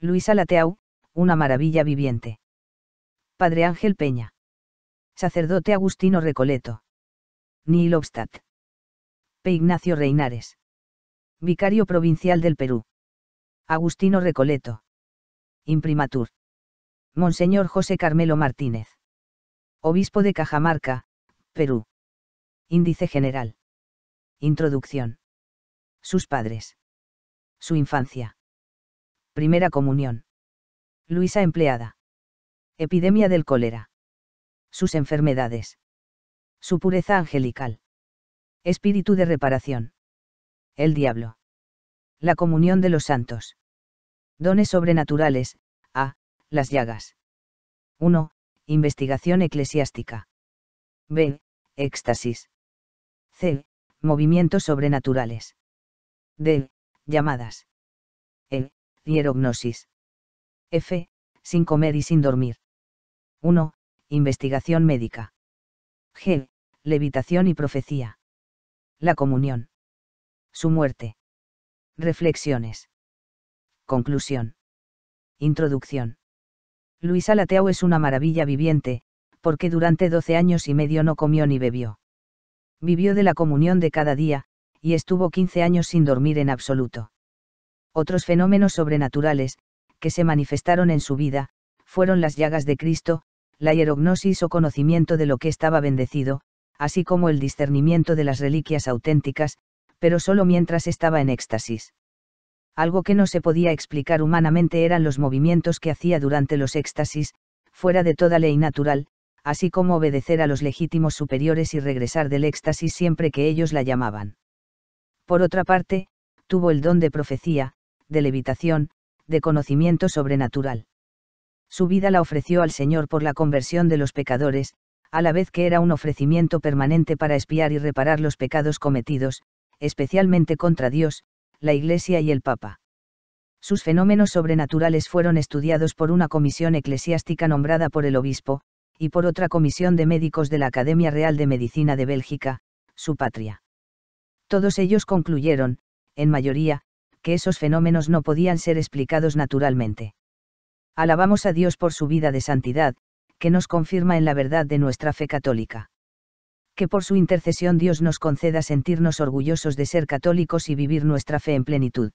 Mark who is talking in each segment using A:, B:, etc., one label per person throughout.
A: Luis Lateau, una maravilla viviente. Padre Ángel Peña. Sacerdote Agustino Recoleto. Neil Obstadt. P. Ignacio Reinares. Vicario Provincial del Perú. Agustino Recoleto. Imprimatur. Monseñor José Carmelo Martínez. Obispo de Cajamarca, Perú. Índice General. Introducción. Sus padres. Su infancia. Primera comunión. Luisa empleada. Epidemia del cólera. Sus enfermedades. Su pureza angelical. Espíritu de reparación. El diablo. La comunión de los santos. Dones sobrenaturales, a, las llagas. 1. Investigación eclesiástica. B. Éxtasis. C. Movimientos sobrenaturales. D. Llamadas. Hierognosis. F. Sin comer y sin dormir. 1. Investigación médica. G. Levitación y profecía. La comunión. Su muerte. Reflexiones. Conclusión. Introducción. Luis Alateau es una maravilla viviente, porque durante 12 años y medio no comió ni bebió. Vivió de la comunión de cada día, y estuvo 15 años sin dormir en absoluto. Otros fenómenos sobrenaturales, que se manifestaron en su vida, fueron las llagas de Cristo, la hierognosis o conocimiento de lo que estaba bendecido, así como el discernimiento de las reliquias auténticas, pero solo mientras estaba en éxtasis. Algo que no se podía explicar humanamente eran los movimientos que hacía durante los éxtasis, fuera de toda ley natural, así como obedecer a los legítimos superiores y regresar del éxtasis siempre que ellos la llamaban. Por otra parte, tuvo el don de profecía, de levitación, de conocimiento sobrenatural. Su vida la ofreció al Señor por la conversión de los pecadores, a la vez que era un ofrecimiento permanente para espiar y reparar los pecados cometidos, especialmente contra Dios, la Iglesia y el Papa. Sus fenómenos sobrenaturales fueron estudiados por una comisión eclesiástica nombrada por el obispo, y por otra comisión de médicos de la Academia Real de Medicina de Bélgica, su patria. Todos ellos concluyeron, en mayoría, esos fenómenos no podían ser explicados naturalmente. Alabamos a Dios por su vida de santidad, que nos confirma en la verdad de nuestra fe católica. Que por su intercesión Dios nos conceda sentirnos orgullosos de ser católicos y vivir nuestra fe en plenitud.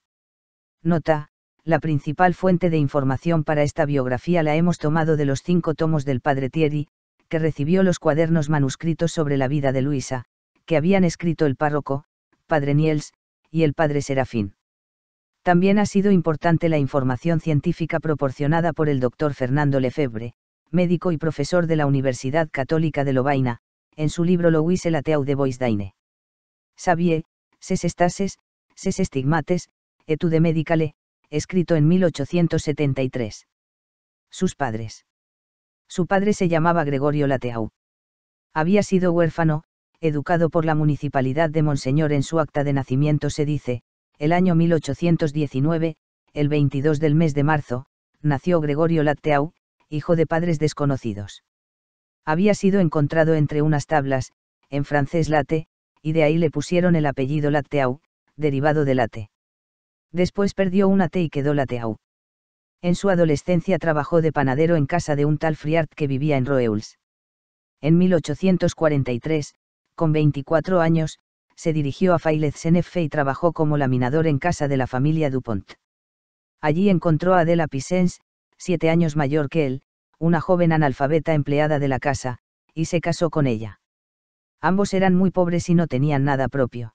A: Nota, la principal fuente de información para esta biografía la hemos tomado de los cinco tomos del padre Thierry, que recibió los cuadernos manuscritos sobre la vida de Luisa, que habían escrito el párroco, padre Niels, y el padre Serafín. También ha sido importante la información científica proporcionada por el doctor Fernando Lefebvre, médico y profesor de la Universidad Católica de Lovaina, en su libro Louis la teau de Boisdaine. Sabie, ses estases, ses estigmates, etude medicale, escrito en 1873. Sus padres. Su padre se llamaba Gregorio Lateau. Había sido huérfano, educado por la municipalidad de Monseñor en su acta de nacimiento se dice, el año 1819, el 22 del mes de marzo, nació Gregorio Latteau, hijo de padres desconocidos. Había sido encontrado entre unas tablas, en francés late, y de ahí le pusieron el apellido Latteau, derivado de late. Después perdió una T y quedó Latteau. En su adolescencia trabajó de panadero en casa de un tal Friart que vivía en Roeuls. En 1843, con 24 años, se dirigió a Failez-Senefe y trabajó como laminador en casa de la familia Dupont. Allí encontró a Adela Pisens, siete años mayor que él, una joven analfabeta empleada de la casa, y se casó con ella. Ambos eran muy pobres y no tenían nada propio.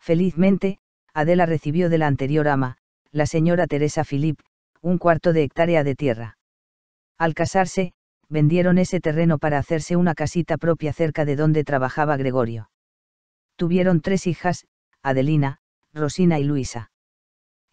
A: Felizmente, Adela recibió de la anterior ama, la señora Teresa Philippe, un cuarto de hectárea de tierra. Al casarse, vendieron ese terreno para hacerse una casita propia cerca de donde trabajaba Gregorio tuvieron tres hijas, Adelina, Rosina y Luisa.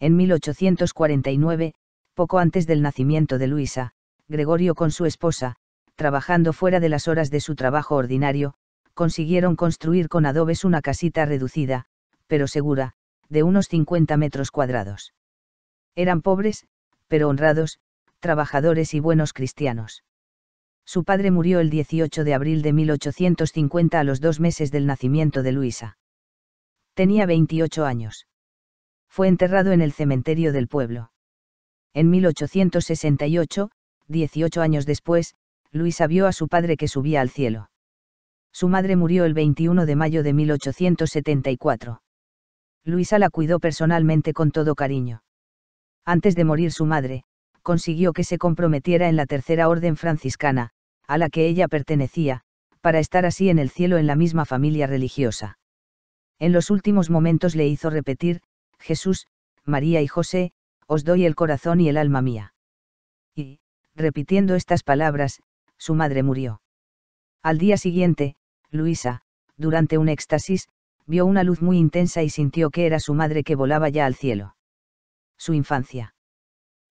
A: En 1849, poco antes del nacimiento de Luisa, Gregorio con su esposa, trabajando fuera de las horas de su trabajo ordinario, consiguieron construir con adobes una casita reducida, pero segura, de unos 50 metros cuadrados. Eran pobres, pero honrados, trabajadores y buenos cristianos. Su padre murió el 18 de abril de 1850 a los dos meses del nacimiento de Luisa. Tenía 28 años. Fue enterrado en el cementerio del pueblo. En 1868, 18 años después, Luisa vio a su padre que subía al cielo. Su madre murió el 21 de mayo de 1874. Luisa la cuidó personalmente con todo cariño. Antes de morir su madre, consiguió que se comprometiera en la tercera orden franciscana, a la que ella pertenecía, para estar así en el cielo en la misma familia religiosa. En los últimos momentos le hizo repetir, Jesús, María y José, os doy el corazón y el alma mía. Y, repitiendo estas palabras, su madre murió. Al día siguiente, Luisa, durante un éxtasis, vio una luz muy intensa y sintió que era su madre que volaba ya al cielo. Su infancia.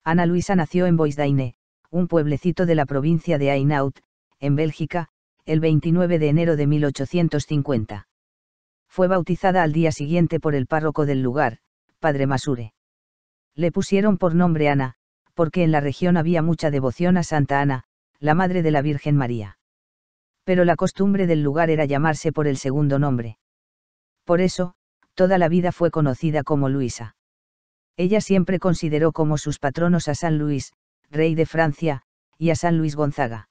A: Ana Luisa nació en Boisdainé, un pueblecito de la provincia de Hainaut, en Bélgica, el 29 de enero de 1850. Fue bautizada al día siguiente por el párroco del lugar, padre Masure. Le pusieron por nombre Ana, porque en la región había mucha devoción a Santa Ana, la madre de la Virgen María. Pero la costumbre del lugar era llamarse por el segundo nombre. Por eso, toda la vida fue conocida como Luisa. Ella siempre consideró como sus patronos a San Luis, rey de Francia, y a San Luis Gonzaga.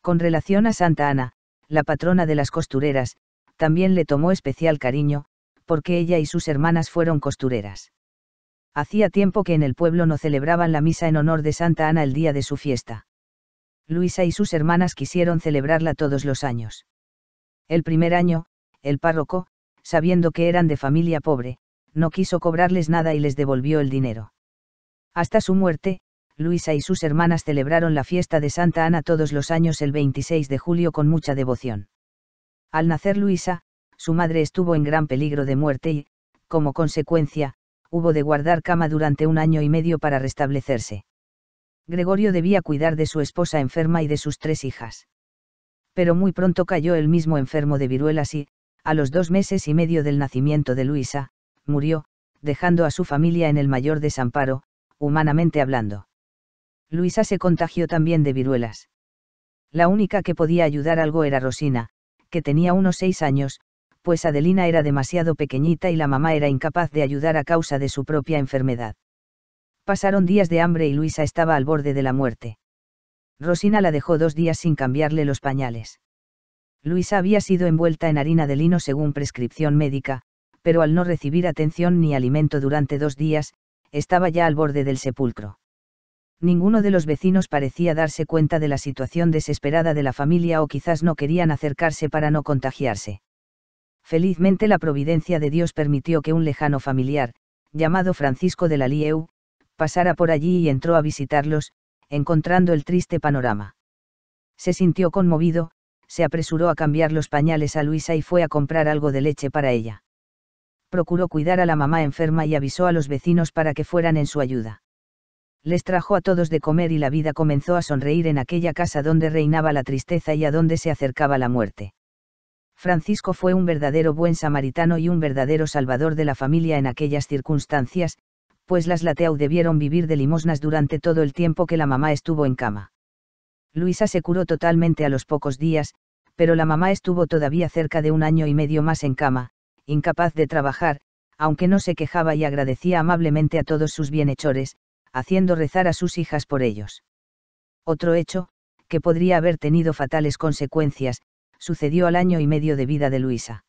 A: Con relación a Santa Ana, la patrona de las costureras, también le tomó especial cariño, porque ella y sus hermanas fueron costureras. Hacía tiempo que en el pueblo no celebraban la misa en honor de Santa Ana el día de su fiesta. Luisa y sus hermanas quisieron celebrarla todos los años. El primer año, el párroco, sabiendo que eran de familia pobre, no quiso cobrarles nada y les devolvió el dinero. Hasta su muerte, Luisa y sus hermanas celebraron la fiesta de Santa Ana todos los años el 26 de julio con mucha devoción. Al nacer Luisa, su madre estuvo en gran peligro de muerte y, como consecuencia, hubo de guardar cama durante un año y medio para restablecerse. Gregorio debía cuidar de su esposa enferma y de sus tres hijas. Pero muy pronto cayó el mismo enfermo de viruelas y, a los dos meses y medio del nacimiento de Luisa, murió, dejando a su familia en el mayor desamparo, humanamente hablando. Luisa se contagió también de viruelas. La única que podía ayudar algo era Rosina, que tenía unos seis años, pues Adelina era demasiado pequeñita y la mamá era incapaz de ayudar a causa de su propia enfermedad. Pasaron días de hambre y Luisa estaba al borde de la muerte. Rosina la dejó dos días sin cambiarle los pañales. Luisa había sido envuelta en harina de lino según prescripción médica, pero al no recibir atención ni alimento durante dos días, estaba ya al borde del sepulcro. Ninguno de los vecinos parecía darse cuenta de la situación desesperada de la familia o quizás no querían acercarse para no contagiarse. Felizmente la providencia de Dios permitió que un lejano familiar, llamado Francisco de la Lieu, pasara por allí y entró a visitarlos, encontrando el triste panorama. Se sintió conmovido, se apresuró a cambiar los pañales a Luisa y fue a comprar algo de leche para ella procuró cuidar a la mamá enferma y avisó a los vecinos para que fueran en su ayuda. Les trajo a todos de comer y la vida comenzó a sonreír en aquella casa donde reinaba la tristeza y a donde se acercaba la muerte. Francisco fue un verdadero buen samaritano y un verdadero salvador de la familia en aquellas circunstancias, pues las Lateau debieron vivir de limosnas durante todo el tiempo que la mamá estuvo en cama. Luisa se curó totalmente a los pocos días, pero la mamá estuvo todavía cerca de un año y medio más en cama, incapaz de trabajar, aunque no se quejaba y agradecía amablemente a todos sus bienhechores, haciendo rezar a sus hijas por ellos. Otro hecho, que podría haber tenido fatales consecuencias, sucedió al año y medio de vida de Luisa.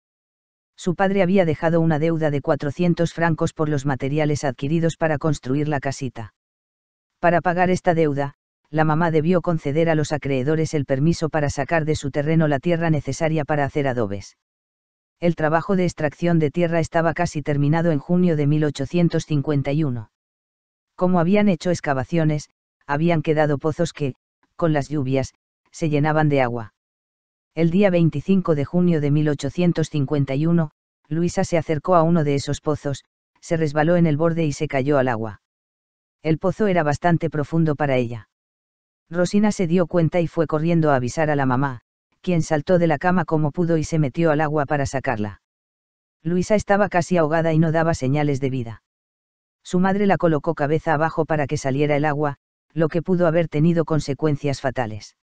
A: Su padre había dejado una deuda de 400 francos por los materiales adquiridos para construir la casita. Para pagar esta deuda, la mamá debió conceder a los acreedores el permiso para sacar de su terreno la tierra necesaria para hacer adobes el trabajo de extracción de tierra estaba casi terminado en junio de 1851. Como habían hecho excavaciones, habían quedado pozos que, con las lluvias, se llenaban de agua. El día 25 de junio de 1851, Luisa se acercó a uno de esos pozos, se resbaló en el borde y se cayó al agua. El pozo era bastante profundo para ella. Rosina se dio cuenta y fue corriendo a avisar a la mamá, quien saltó de la cama como pudo y se metió al agua para sacarla. Luisa estaba casi ahogada y no daba señales de vida. Su madre la colocó cabeza abajo para que saliera el agua, lo que pudo haber tenido consecuencias fatales.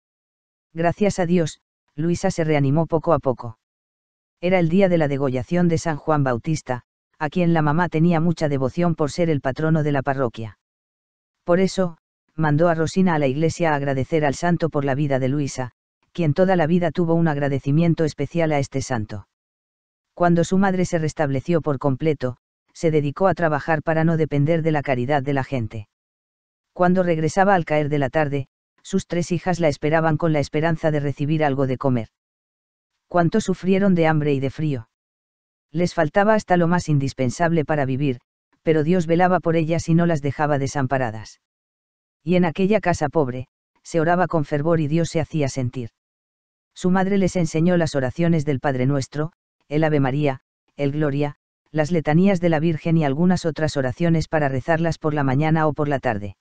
A: Gracias a Dios, Luisa se reanimó poco a poco. Era el día de la degollación de San Juan Bautista, a quien la mamá tenía mucha devoción por ser el patrono de la parroquia. Por eso, mandó a Rosina a la iglesia a agradecer al santo por la vida de Luisa, quien toda la vida tuvo un agradecimiento especial a este santo. Cuando su madre se restableció por completo, se dedicó a trabajar para no depender de la caridad de la gente. Cuando regresaba al caer de la tarde, sus tres hijas la esperaban con la esperanza de recibir algo de comer. Cuánto sufrieron de hambre y de frío. Les faltaba hasta lo más indispensable para vivir, pero Dios velaba por ellas y no las dejaba desamparadas. Y en aquella casa pobre, se oraba con fervor y Dios se hacía sentir. Su madre les enseñó las oraciones del Padre Nuestro, el Ave María, el Gloria, las letanías de la Virgen y algunas otras oraciones para rezarlas por la mañana o por la tarde.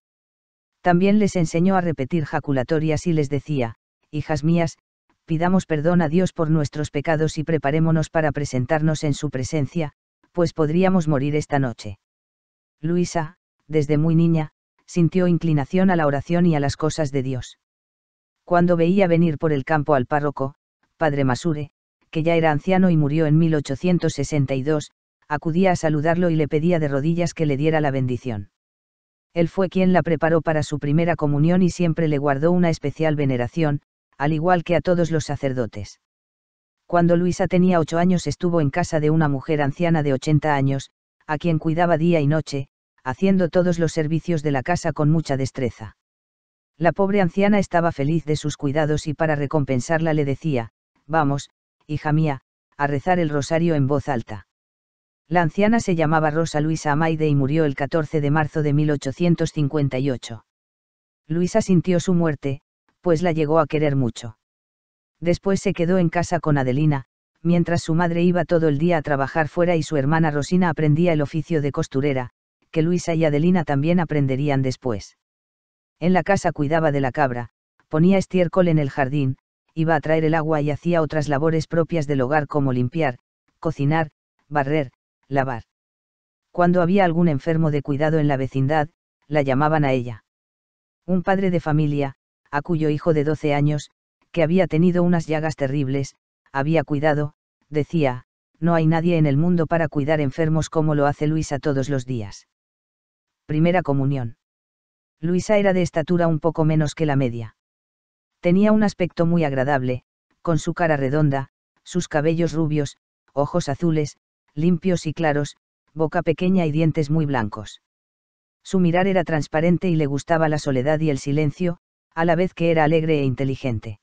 A: También les enseñó a repetir jaculatorias y les decía, Hijas mías, pidamos perdón a Dios por nuestros pecados y preparémonos para presentarnos en su presencia, pues podríamos morir esta noche. Luisa, desde muy niña, sintió inclinación a la oración y a las cosas de Dios cuando veía venir por el campo al párroco, padre Masure, que ya era anciano y murió en 1862, acudía a saludarlo y le pedía de rodillas que le diera la bendición. Él fue quien la preparó para su primera comunión y siempre le guardó una especial veneración, al igual que a todos los sacerdotes. Cuando Luisa tenía ocho años estuvo en casa de una mujer anciana de 80 años, a quien cuidaba día y noche, haciendo todos los servicios de la casa con mucha destreza. La pobre anciana estaba feliz de sus cuidados y para recompensarla le decía, vamos, hija mía, a rezar el rosario en voz alta. La anciana se llamaba Rosa Luisa Amaide y murió el 14 de marzo de 1858. Luisa sintió su muerte, pues la llegó a querer mucho. Después se quedó en casa con Adelina, mientras su madre iba todo el día a trabajar fuera y su hermana Rosina aprendía el oficio de costurera, que Luisa y Adelina también aprenderían después. En la casa cuidaba de la cabra, ponía estiércol en el jardín, iba a traer el agua y hacía otras labores propias del hogar como limpiar, cocinar, barrer, lavar. Cuando había algún enfermo de cuidado en la vecindad, la llamaban a ella. Un padre de familia, a cuyo hijo de 12 años, que había tenido unas llagas terribles, había cuidado, decía, no hay nadie en el mundo para cuidar enfermos como lo hace Luisa todos los días. Primera comunión. Luisa era de estatura un poco menos que la media. Tenía un aspecto muy agradable, con su cara redonda, sus cabellos rubios, ojos azules, limpios y claros, boca pequeña y dientes muy blancos. Su mirar era transparente y le gustaba la soledad y el silencio, a la vez que era alegre e inteligente.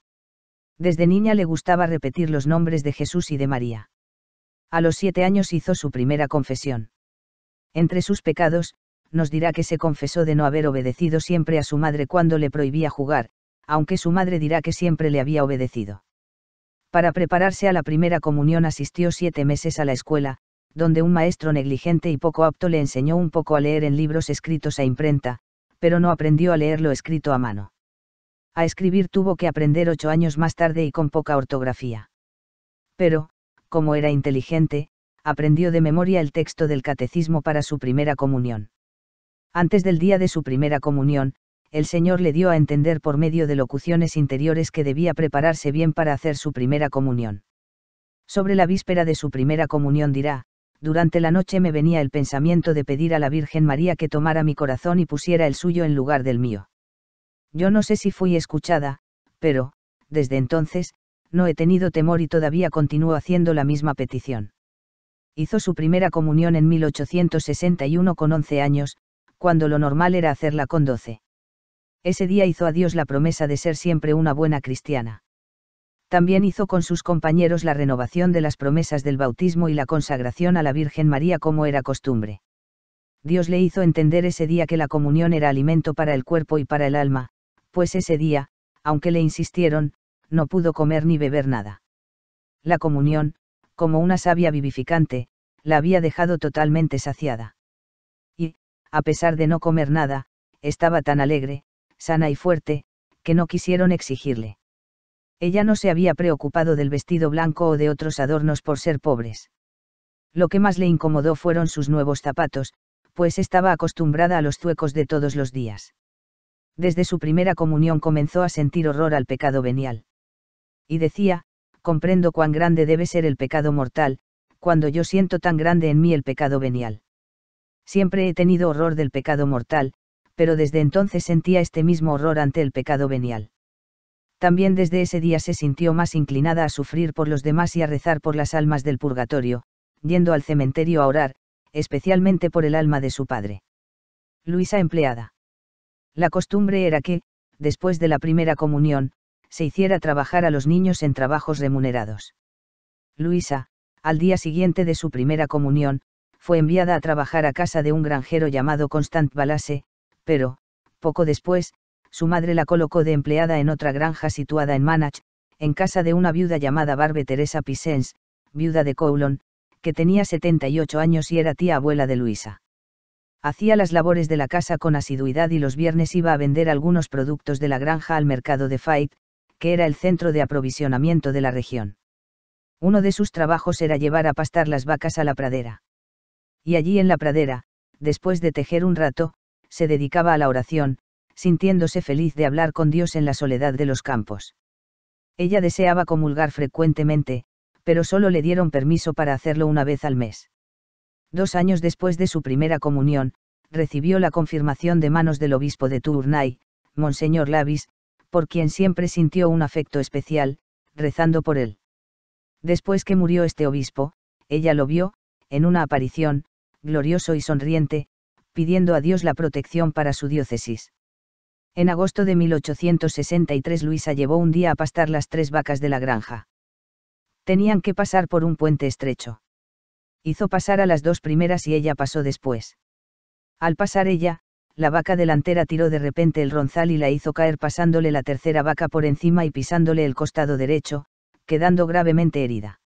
A: Desde niña le gustaba repetir los nombres de Jesús y de María. A los siete años hizo su primera confesión. Entre sus pecados, nos dirá que se confesó de no haber obedecido siempre a su madre cuando le prohibía jugar, aunque su madre dirá que siempre le había obedecido. Para prepararse a la primera comunión asistió siete meses a la escuela, donde un maestro negligente y poco apto le enseñó un poco a leer en libros escritos a e imprenta, pero no aprendió a leerlo escrito a mano. A escribir tuvo que aprender ocho años más tarde y con poca ortografía. Pero, como era inteligente, aprendió de memoria el texto del catecismo para su primera comunión. Antes del día de su primera comunión, el Señor le dio a entender por medio de locuciones interiores que debía prepararse bien para hacer su primera comunión. Sobre la víspera de su primera comunión dirá, durante la noche me venía el pensamiento de pedir a la Virgen María que tomara mi corazón y pusiera el suyo en lugar del mío. Yo no sé si fui escuchada, pero, desde entonces, no he tenido temor y todavía continúo haciendo la misma petición. Hizo su primera comunión en 1861 con 11 años, cuando lo normal era hacerla con doce. Ese día hizo a Dios la promesa de ser siempre una buena cristiana. También hizo con sus compañeros la renovación de las promesas del bautismo y la consagración a la Virgen María como era costumbre. Dios le hizo entender ese día que la comunión era alimento para el cuerpo y para el alma, pues ese día, aunque le insistieron, no pudo comer ni beber nada. La comunión, como una savia vivificante, la había dejado totalmente saciada a pesar de no comer nada, estaba tan alegre, sana y fuerte, que no quisieron exigirle. Ella no se había preocupado del vestido blanco o de otros adornos por ser pobres. Lo que más le incomodó fueron sus nuevos zapatos, pues estaba acostumbrada a los zuecos de todos los días. Desde su primera comunión comenzó a sentir horror al pecado venial. Y decía, comprendo cuán grande debe ser el pecado mortal, cuando yo siento tan grande en mí el pecado venial. Siempre he tenido horror del pecado mortal, pero desde entonces sentía este mismo horror ante el pecado venial. También desde ese día se sintió más inclinada a sufrir por los demás y a rezar por las almas del purgatorio, yendo al cementerio a orar, especialmente por el alma de su padre. Luisa empleada. La costumbre era que, después de la primera comunión, se hiciera trabajar a los niños en trabajos remunerados. Luisa, al día siguiente de su primera comunión, fue enviada a trabajar a casa de un granjero llamado Constant Balase, pero, poco después, su madre la colocó de empleada en otra granja situada en Manach, en casa de una viuda llamada Barbe Teresa Pisens, viuda de Coulon, que tenía 78 años y era tía abuela de Luisa. Hacía las labores de la casa con asiduidad y los viernes iba a vender algunos productos de la granja al mercado de Fayt, que era el centro de aprovisionamiento de la región. Uno de sus trabajos era llevar a pastar las vacas a la pradera y allí en la pradera, después de tejer un rato, se dedicaba a la oración, sintiéndose feliz de hablar con Dios en la soledad de los campos. Ella deseaba comulgar frecuentemente, pero solo le dieron permiso para hacerlo una vez al mes. Dos años después de su primera comunión, recibió la confirmación de manos del obispo de Tournai, Monseñor Lavis, por quien siempre sintió un afecto especial, rezando por él. Después que murió este obispo, ella lo vio, en una aparición, glorioso y sonriente, pidiendo a Dios la protección para su diócesis. En agosto de 1863 Luisa llevó un día a pastar las tres vacas de la granja. Tenían que pasar por un puente estrecho. Hizo pasar a las dos primeras y ella pasó después. Al pasar ella, la vaca delantera tiró de repente el ronzal y la hizo caer pasándole la tercera vaca por encima y pisándole el costado derecho, quedando gravemente herida.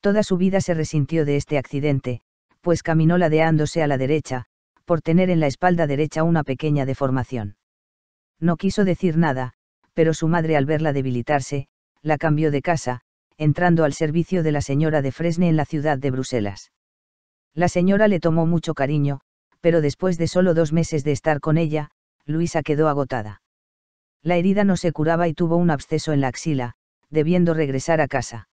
A: Toda su vida se resintió de este accidente, pues caminó ladeándose a la derecha, por tener en la espalda derecha una pequeña deformación. No quiso decir nada, pero su madre al verla debilitarse, la cambió de casa, entrando al servicio de la señora de Fresne en la ciudad de Bruselas. La señora le tomó mucho cariño, pero después de solo dos meses de estar con ella, Luisa quedó agotada. La herida no se curaba y tuvo un absceso en la axila, debiendo regresar a casa.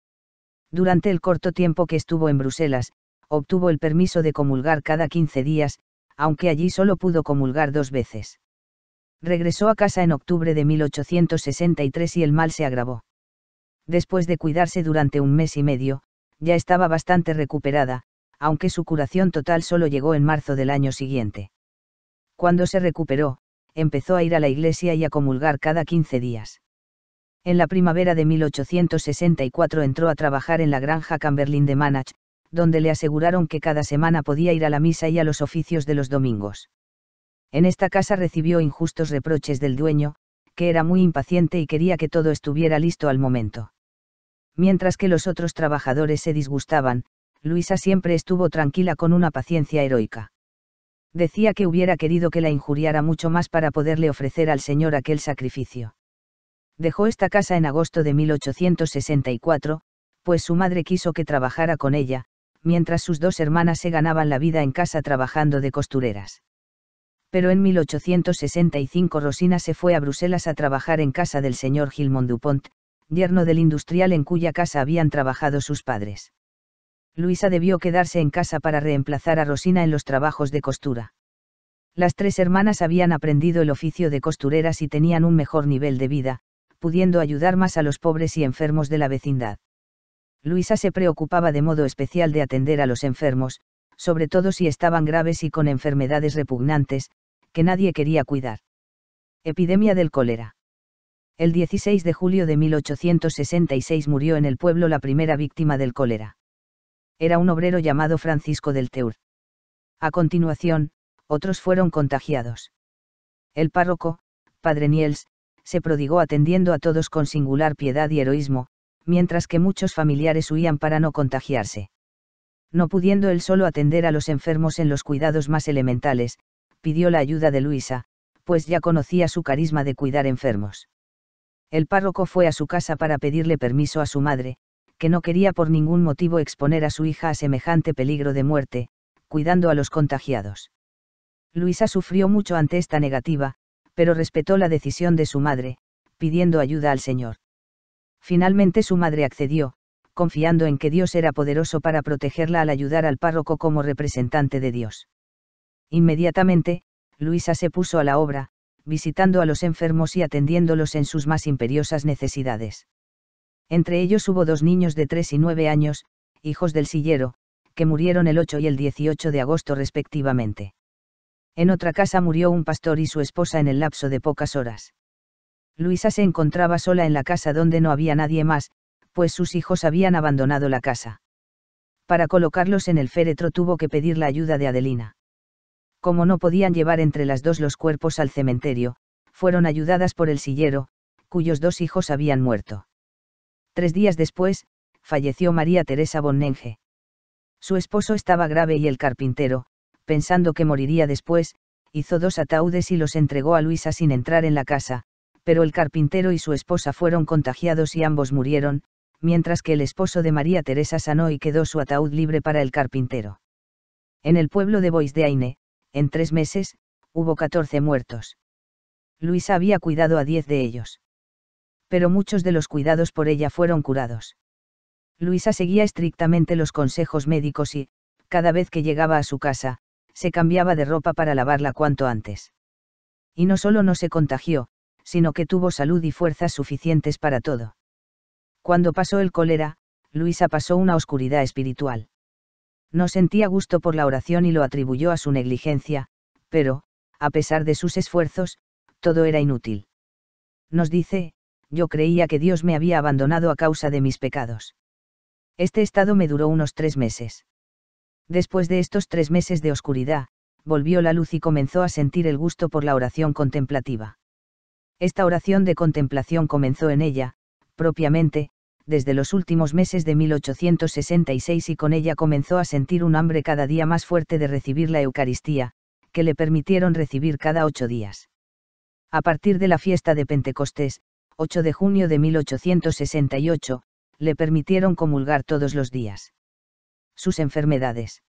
A: Durante el corto tiempo que estuvo en Bruselas, obtuvo el permiso de comulgar cada 15 días, aunque allí solo pudo comulgar dos veces. Regresó a casa en octubre de 1863 y el mal se agravó. Después de cuidarse durante un mes y medio, ya estaba bastante recuperada, aunque su curación total solo llegó en marzo del año siguiente. Cuando se recuperó, empezó a ir a la iglesia y a comulgar cada 15 días. En la primavera de 1864 entró a trabajar en la granja Camberlin de Manach, donde le aseguraron que cada semana podía ir a la misa y a los oficios de los domingos. En esta casa recibió injustos reproches del dueño, que era muy impaciente y quería que todo estuviera listo al momento. Mientras que los otros trabajadores se disgustaban, Luisa siempre estuvo tranquila con una paciencia heroica. Decía que hubiera querido que la injuriara mucho más para poderle ofrecer al Señor aquel sacrificio. Dejó esta casa en agosto de 1864, pues su madre quiso que trabajara con ella, mientras sus dos hermanas se ganaban la vida en casa trabajando de costureras. Pero en 1865 Rosina se fue a Bruselas a trabajar en casa del señor Gilmond Dupont, yerno del industrial en cuya casa habían trabajado sus padres. Luisa debió quedarse en casa para reemplazar a Rosina en los trabajos de costura. Las tres hermanas habían aprendido el oficio de costureras y tenían un mejor nivel de vida, pudiendo ayudar más a los pobres y enfermos de la vecindad. Luisa se preocupaba de modo especial de atender a los enfermos, sobre todo si estaban graves y con enfermedades repugnantes, que nadie quería cuidar. Epidemia del cólera. El 16 de julio de 1866 murió en el pueblo la primera víctima del cólera. Era un obrero llamado Francisco del Teur. A continuación, otros fueron contagiados. El párroco, Padre Niels, se prodigó atendiendo a todos con singular piedad y heroísmo, mientras que muchos familiares huían para no contagiarse. No pudiendo él solo atender a los enfermos en los cuidados más elementales, pidió la ayuda de Luisa, pues ya conocía su carisma de cuidar enfermos. El párroco fue a su casa para pedirle permiso a su madre, que no quería por ningún motivo exponer a su hija a semejante peligro de muerte, cuidando a los contagiados. Luisa sufrió mucho ante esta negativa, pero respetó la decisión de su madre, pidiendo ayuda al Señor. Finalmente su madre accedió, confiando en que Dios era poderoso para protegerla al ayudar al párroco como representante de Dios. Inmediatamente, Luisa se puso a la obra, visitando a los enfermos y atendiéndolos en sus más imperiosas necesidades. Entre ellos hubo dos niños de 3 y 9 años, hijos del sillero, que murieron el 8 y el 18 de agosto respectivamente. En otra casa murió un pastor y su esposa en el lapso de pocas horas. Luisa se encontraba sola en la casa donde no había nadie más, pues sus hijos habían abandonado la casa. Para colocarlos en el féretro tuvo que pedir la ayuda de Adelina. Como no podían llevar entre las dos los cuerpos al cementerio, fueron ayudadas por el sillero, cuyos dos hijos habían muerto. Tres días después, falleció María Teresa Bonnenge. Su esposo estaba grave y el carpintero, pensando que moriría después, hizo dos ataúdes y los entregó a Luisa sin entrar en la casa, pero el carpintero y su esposa fueron contagiados y ambos murieron, mientras que el esposo de María Teresa sanó y quedó su ataúd libre para el carpintero. En el pueblo de Bois de Aine, en tres meses, hubo 14 muertos. Luisa había cuidado a 10 de ellos. Pero muchos de los cuidados por ella fueron curados. Luisa seguía estrictamente los consejos médicos y, cada vez que llegaba a su casa, se cambiaba de ropa para lavarla cuanto antes. Y no solo no se contagió, sino que tuvo salud y fuerzas suficientes para todo. Cuando pasó el cólera, Luisa pasó una oscuridad espiritual. No sentía gusto por la oración y lo atribuyó a su negligencia, pero, a pesar de sus esfuerzos, todo era inútil. Nos dice, yo creía que Dios me había abandonado a causa de mis pecados. Este estado me duró unos tres meses. Después de estos tres meses de oscuridad, volvió la luz y comenzó a sentir el gusto por la oración contemplativa. Esta oración de contemplación comenzó en ella, propiamente, desde los últimos meses de 1866 y con ella comenzó a sentir un hambre cada día más fuerte de recibir la Eucaristía, que le permitieron recibir cada ocho días. A partir de la fiesta de Pentecostés, 8 de junio de 1868, le permitieron comulgar todos los días. Sus enfermedades.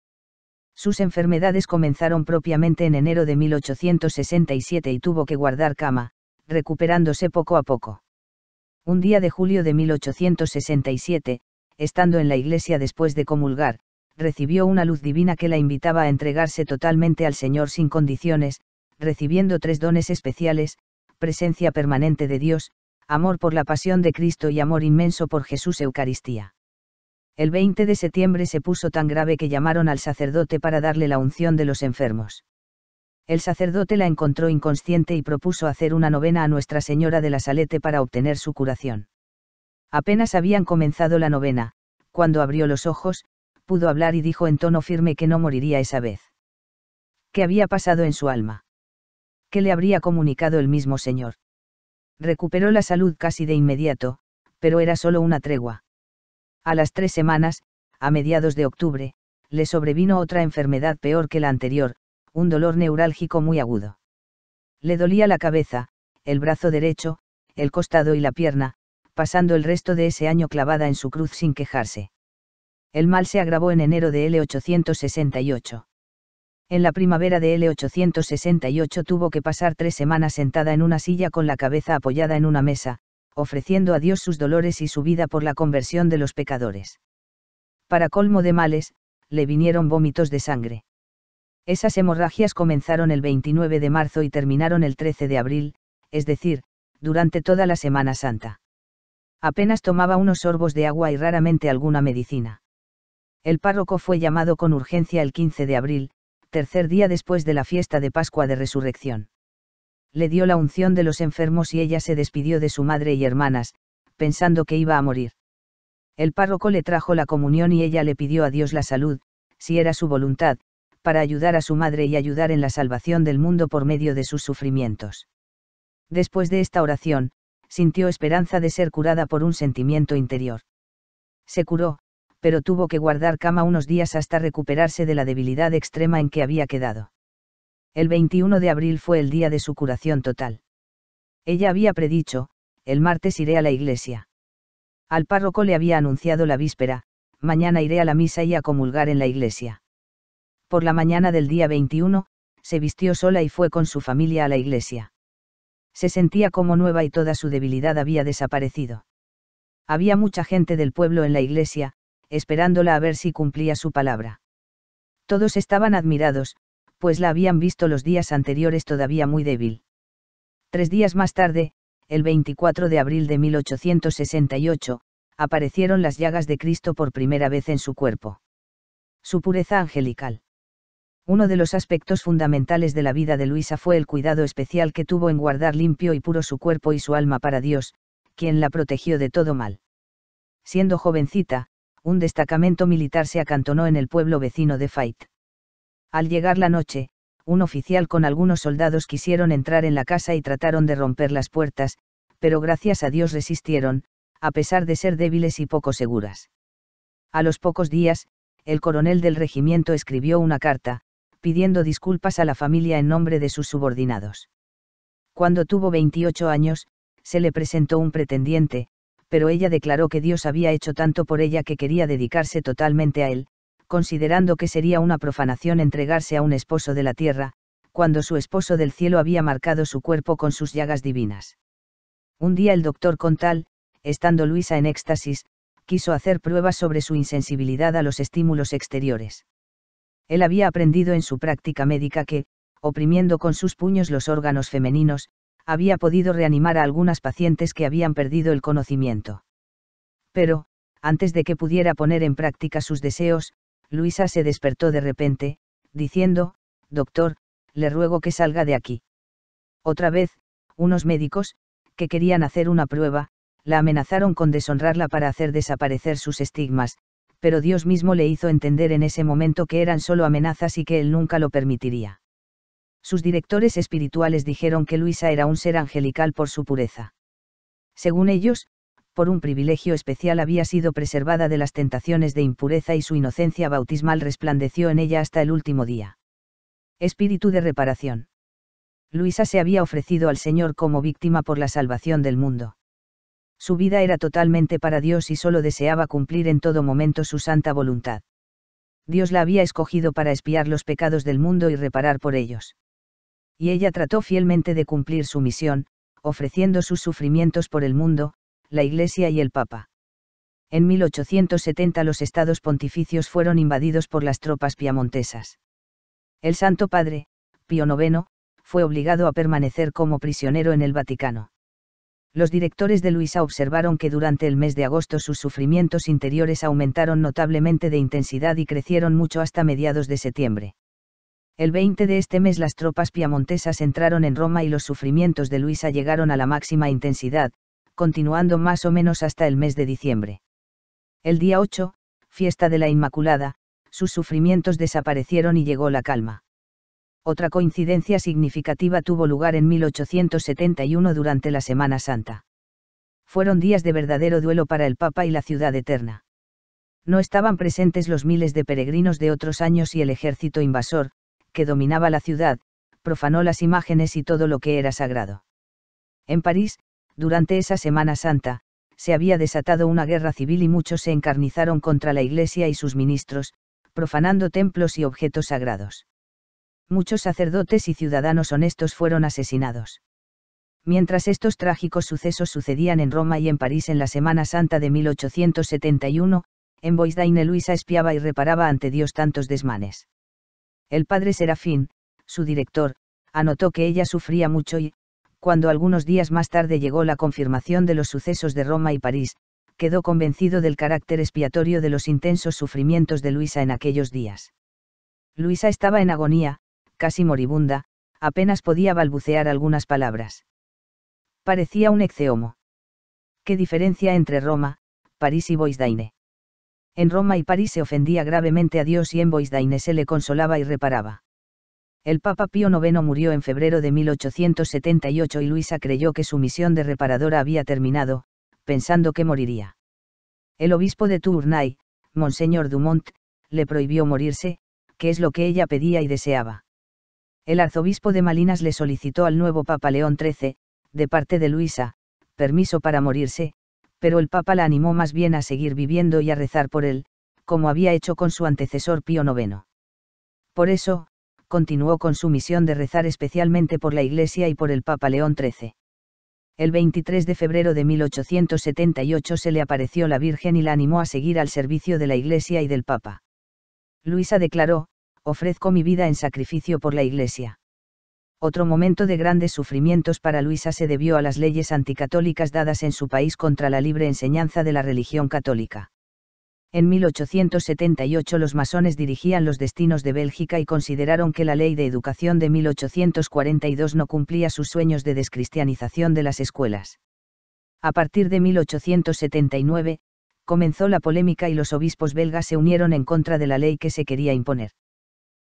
A: Sus enfermedades comenzaron propiamente en enero de 1867 y tuvo que guardar cama, recuperándose poco a poco. Un día de julio de 1867, estando en la iglesia después de comulgar, recibió una luz divina que la invitaba a entregarse totalmente al Señor sin condiciones, recibiendo tres dones especiales, presencia permanente de Dios, amor por la pasión de Cristo y amor inmenso por Jesús Eucaristía. El 20 de septiembre se puso tan grave que llamaron al sacerdote para darle la unción de los enfermos. El sacerdote la encontró inconsciente y propuso hacer una novena a Nuestra Señora de la Salete para obtener su curación. Apenas habían comenzado la novena, cuando abrió los ojos, pudo hablar y dijo en tono firme que no moriría esa vez. ¿Qué había pasado en su alma? ¿Qué le habría comunicado el mismo Señor? Recuperó la salud casi de inmediato, pero era solo una tregua. A las tres semanas, a mediados de octubre, le sobrevino otra enfermedad peor que la anterior, un dolor neurálgico muy agudo. Le dolía la cabeza, el brazo derecho, el costado y la pierna, pasando el resto de ese año clavada en su cruz sin quejarse. El mal se agravó en enero de L868. En la primavera de L868 tuvo que pasar tres semanas sentada en una silla con la cabeza apoyada en una mesa, ofreciendo a Dios sus dolores y su vida por la conversión de los pecadores. Para colmo de males, le vinieron vómitos de sangre. Esas hemorragias comenzaron el 29 de marzo y terminaron el 13 de abril, es decir, durante toda la Semana Santa. Apenas tomaba unos sorbos de agua y raramente alguna medicina. El párroco fue llamado con urgencia el 15 de abril, tercer día después de la fiesta de Pascua de Resurrección. Le dio la unción de los enfermos y ella se despidió de su madre y hermanas, pensando que iba a morir. El párroco le trajo la comunión y ella le pidió a Dios la salud, si era su voluntad, para ayudar a su madre y ayudar en la salvación del mundo por medio de sus sufrimientos. Después de esta oración, sintió esperanza de ser curada por un sentimiento interior. Se curó, pero tuvo que guardar cama unos días hasta recuperarse de la debilidad extrema en que había quedado. El 21 de abril fue el día de su curación total. Ella había predicho, el martes iré a la iglesia. Al párroco le había anunciado la víspera, mañana iré a la misa y a comulgar en la iglesia. Por la mañana del día 21, se vistió sola y fue con su familia a la iglesia. Se sentía como nueva y toda su debilidad había desaparecido. Había mucha gente del pueblo en la iglesia, esperándola a ver si cumplía su palabra. Todos estaban admirados, pues la habían visto los días anteriores todavía muy débil. Tres días más tarde, el 24 de abril de 1868, aparecieron las llagas de Cristo por primera vez en su cuerpo. Su pureza angelical. Uno de los aspectos fundamentales de la vida de Luisa fue el cuidado especial que tuvo en guardar limpio y puro su cuerpo y su alma para Dios, quien la protegió de todo mal. Siendo jovencita, un destacamento militar se acantonó en el pueblo vecino de Fait. Al llegar la noche, un oficial con algunos soldados quisieron entrar en la casa y trataron de romper las puertas, pero gracias a Dios resistieron, a pesar de ser débiles y poco seguras. A los pocos días, el coronel del regimiento escribió una carta, pidiendo disculpas a la familia en nombre de sus subordinados. Cuando tuvo 28 años, se le presentó un pretendiente, pero ella declaró que Dios había hecho tanto por ella que quería dedicarse totalmente a él, considerando que sería una profanación entregarse a un esposo de la tierra, cuando su esposo del cielo había marcado su cuerpo con sus llagas divinas. Un día el doctor Contal, estando Luisa en éxtasis, quiso hacer pruebas sobre su insensibilidad a los estímulos exteriores. Él había aprendido en su práctica médica que, oprimiendo con sus puños los órganos femeninos, había podido reanimar a algunas pacientes que habían perdido el conocimiento. Pero, antes de que pudiera poner en práctica sus deseos, Luisa se despertó de repente, diciendo, Doctor, le ruego que salga de aquí. Otra vez, unos médicos, que querían hacer una prueba, la amenazaron con deshonrarla para hacer desaparecer sus estigmas, pero Dios mismo le hizo entender en ese momento que eran solo amenazas y que él nunca lo permitiría. Sus directores espirituales dijeron que Luisa era un ser angelical por su pureza. Según ellos, por un privilegio especial había sido preservada de las tentaciones de impureza y su inocencia bautismal resplandeció en ella hasta el último día. Espíritu de reparación. Luisa se había ofrecido al Señor como víctima por la salvación del mundo. Su vida era totalmente para Dios y solo deseaba cumplir en todo momento su santa voluntad. Dios la había escogido para espiar los pecados del mundo y reparar por ellos. Y ella trató fielmente de cumplir su misión, ofreciendo sus sufrimientos por el mundo, la Iglesia y el Papa. En 1870 los estados pontificios fueron invadidos por las tropas piamontesas. El Santo Padre, Pío IX, fue obligado a permanecer como prisionero en el Vaticano los directores de Luisa observaron que durante el mes de agosto sus sufrimientos interiores aumentaron notablemente de intensidad y crecieron mucho hasta mediados de septiembre. El 20 de este mes las tropas piamontesas entraron en Roma y los sufrimientos de Luisa llegaron a la máxima intensidad, continuando más o menos hasta el mes de diciembre. El día 8, fiesta de la Inmaculada, sus sufrimientos desaparecieron y llegó la calma. Otra coincidencia significativa tuvo lugar en 1871 durante la Semana Santa. Fueron días de verdadero duelo para el Papa y la ciudad eterna. No estaban presentes los miles de peregrinos de otros años y el ejército invasor, que dominaba la ciudad, profanó las imágenes y todo lo que era sagrado. En París, durante esa Semana Santa, se había desatado una guerra civil y muchos se encarnizaron contra la Iglesia y sus ministros, profanando templos y objetos sagrados muchos sacerdotes y ciudadanos honestos fueron asesinados. Mientras estos trágicos sucesos sucedían en Roma y en París en la Semana Santa de 1871, en Boisdaine Luisa espiaba y reparaba ante Dios tantos desmanes. El padre Serafín, su director, anotó que ella sufría mucho y, cuando algunos días más tarde llegó la confirmación de los sucesos de Roma y París, quedó convencido del carácter expiatorio de los intensos sufrimientos de Luisa en aquellos días. Luisa estaba en agonía, casi moribunda, apenas podía balbucear algunas palabras. Parecía un exeomo. ¿Qué diferencia entre Roma, París y Boisdaine? En Roma y París se ofendía gravemente a Dios y en Boisdaine se le consolaba y reparaba. El Papa Pío IX murió en febrero de 1878 y Luisa creyó que su misión de reparadora había terminado, pensando que moriría. El obispo de Tournai, Monseñor Dumont, le prohibió morirse, que es lo que ella pedía y deseaba. El arzobispo de Malinas le solicitó al nuevo Papa León XIII, de parte de Luisa, permiso para morirse, pero el Papa la animó más bien a seguir viviendo y a rezar por él, como había hecho con su antecesor Pío IX. Por eso, continuó con su misión de rezar especialmente por la Iglesia y por el Papa León XIII. El 23 de febrero de 1878 se le apareció la Virgen y la animó a seguir al servicio de la Iglesia y del Papa. Luisa declaró, ofrezco mi vida en sacrificio por la Iglesia. Otro momento de grandes sufrimientos para Luisa se debió a las leyes anticatólicas dadas en su país contra la libre enseñanza de la religión católica. En 1878 los masones dirigían los destinos de Bélgica y consideraron que la ley de educación de 1842 no cumplía sus sueños de descristianización de las escuelas. A partir de 1879, comenzó la polémica y los obispos belgas se unieron en contra de la ley que se quería imponer.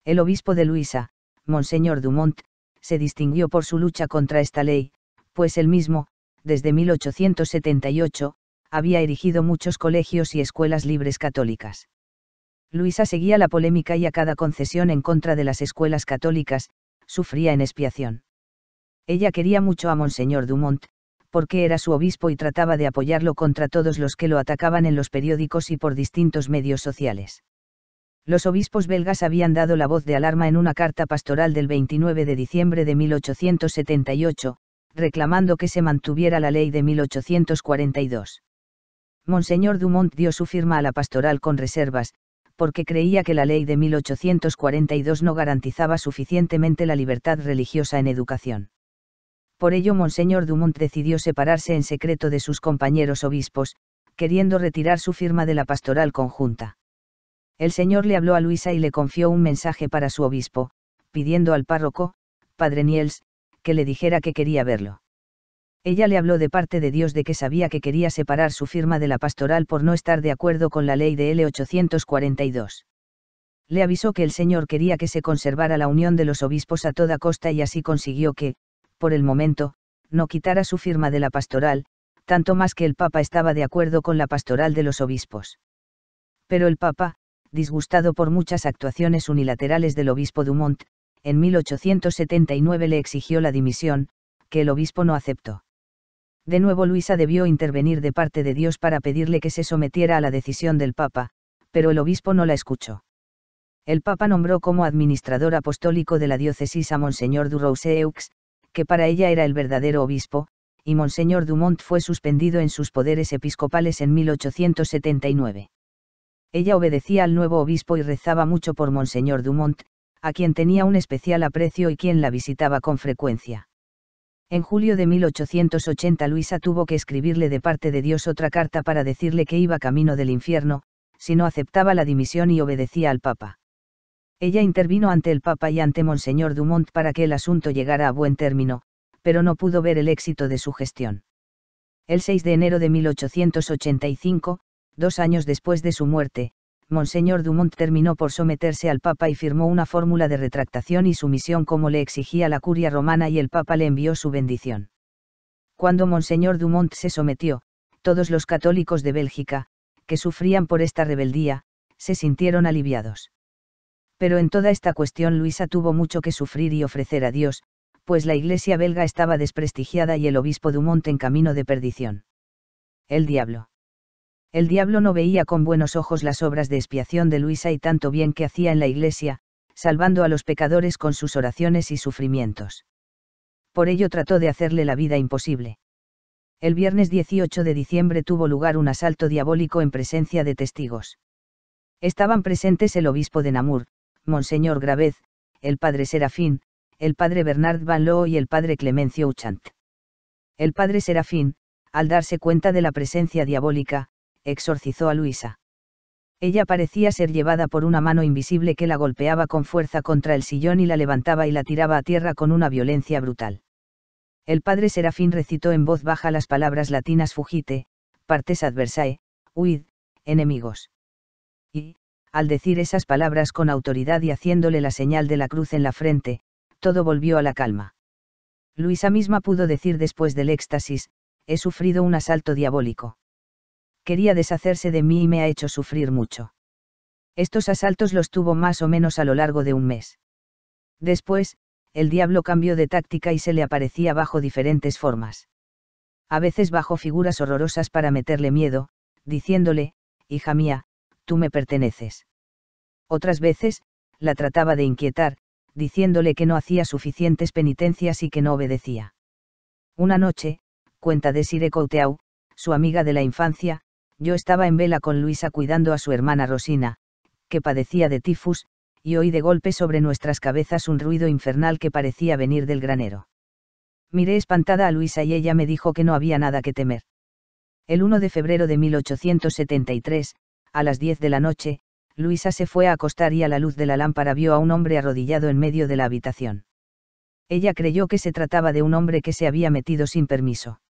A: El obispo de Luisa, Monseñor Dumont, se distinguió por su lucha contra esta ley, pues él mismo, desde 1878, había erigido muchos colegios y escuelas libres católicas. Luisa seguía la polémica y a cada concesión en contra de las escuelas católicas, sufría en expiación. Ella quería mucho a Monseñor Dumont, porque era su obispo y trataba de apoyarlo contra todos los que lo atacaban en los periódicos y por distintos medios sociales. Los obispos belgas habían dado la voz de alarma en una carta pastoral del 29 de diciembre de 1878, reclamando que se mantuviera la ley de 1842. Monseñor Dumont dio su firma a la pastoral con reservas, porque creía que la ley de 1842 no garantizaba suficientemente la libertad religiosa en educación. Por ello Monseñor Dumont decidió separarse en secreto de sus compañeros obispos, queriendo retirar su firma de la pastoral conjunta. El Señor le habló a Luisa y le confió un mensaje para su obispo, pidiendo al párroco, padre Niels, que le dijera que quería verlo. Ella le habló de parte de Dios de que sabía que quería separar su firma de la pastoral por no estar de acuerdo con la ley de L842. Le avisó que el Señor quería que se conservara la unión de los obispos a toda costa y así consiguió que, por el momento, no quitara su firma de la pastoral, tanto más que el Papa estaba de acuerdo con la pastoral de los obispos. Pero el Papa, disgustado por muchas actuaciones unilaterales del obispo Dumont, en 1879 le exigió la dimisión, que el obispo no aceptó. De nuevo Luisa debió intervenir de parte de Dios para pedirle que se sometiera a la decisión del Papa, pero el obispo no la escuchó. El Papa nombró como administrador apostólico de la diócesis a Monseñor Durouseux, que para ella era el verdadero obispo, y Monseñor Dumont fue suspendido en sus poderes episcopales en 1879. Ella obedecía al nuevo obispo y rezaba mucho por Monseñor Dumont, a quien tenía un especial aprecio y quien la visitaba con frecuencia. En julio de 1880 Luisa tuvo que escribirle de parte de Dios otra carta para decirle que iba camino del infierno, si no aceptaba la dimisión y obedecía al Papa. Ella intervino ante el Papa y ante Monseñor Dumont para que el asunto llegara a buen término, pero no pudo ver el éxito de su gestión. El 6 de enero de 1885, Dos años después de su muerte, Monseñor Dumont terminó por someterse al Papa y firmó una fórmula de retractación y sumisión como le exigía la curia romana y el Papa le envió su bendición. Cuando Monseñor Dumont se sometió, todos los católicos de Bélgica, que sufrían por esta rebeldía, se sintieron aliviados. Pero en toda esta cuestión Luisa tuvo mucho que sufrir y ofrecer a Dios, pues la iglesia belga estaba desprestigiada y el obispo Dumont en camino de perdición. El diablo el diablo no veía con buenos ojos las obras de expiación de Luisa y tanto bien que hacía en la iglesia, salvando a los pecadores con sus oraciones y sufrimientos. Por ello trató de hacerle la vida imposible. El viernes 18 de diciembre tuvo lugar un asalto diabólico en presencia de testigos. Estaban presentes el obispo de Namur, Monseñor Gravez, el padre Serafín, el padre Bernard Van Loo y el padre Clemencio Uchant. El padre Serafín, al darse cuenta de la presencia diabólica, exorcizó a Luisa. Ella parecía ser llevada por una mano invisible que la golpeaba con fuerza contra el sillón y la levantaba y la tiraba a tierra con una violencia brutal. El padre Serafín recitó en voz baja las palabras latinas fugite, partes adversae, huid, enemigos. Y, al decir esas palabras con autoridad y haciéndole la señal de la cruz en la frente, todo volvió a la calma. Luisa misma pudo decir después del éxtasis, he sufrido un asalto diabólico quería deshacerse de mí y me ha hecho sufrir mucho. Estos asaltos los tuvo más o menos a lo largo de un mes. Después, el diablo cambió de táctica y se le aparecía bajo diferentes formas. A veces bajo figuras horrorosas para meterle miedo, diciéndole, hija mía, tú me perteneces. Otras veces, la trataba de inquietar, diciéndole que no hacía suficientes penitencias y que no obedecía. Una noche, cuenta de Sire su amiga de la infancia, yo estaba en vela con Luisa cuidando a su hermana Rosina, que padecía de tifus, y oí de golpe sobre nuestras cabezas un ruido infernal que parecía venir del granero. Miré espantada a Luisa y ella me dijo que no había nada que temer. El 1 de febrero de 1873, a las 10 de la noche, Luisa se fue a acostar y a la luz de la lámpara vio a un hombre arrodillado en medio de la habitación. Ella creyó que se trataba de un hombre que se había metido sin permiso.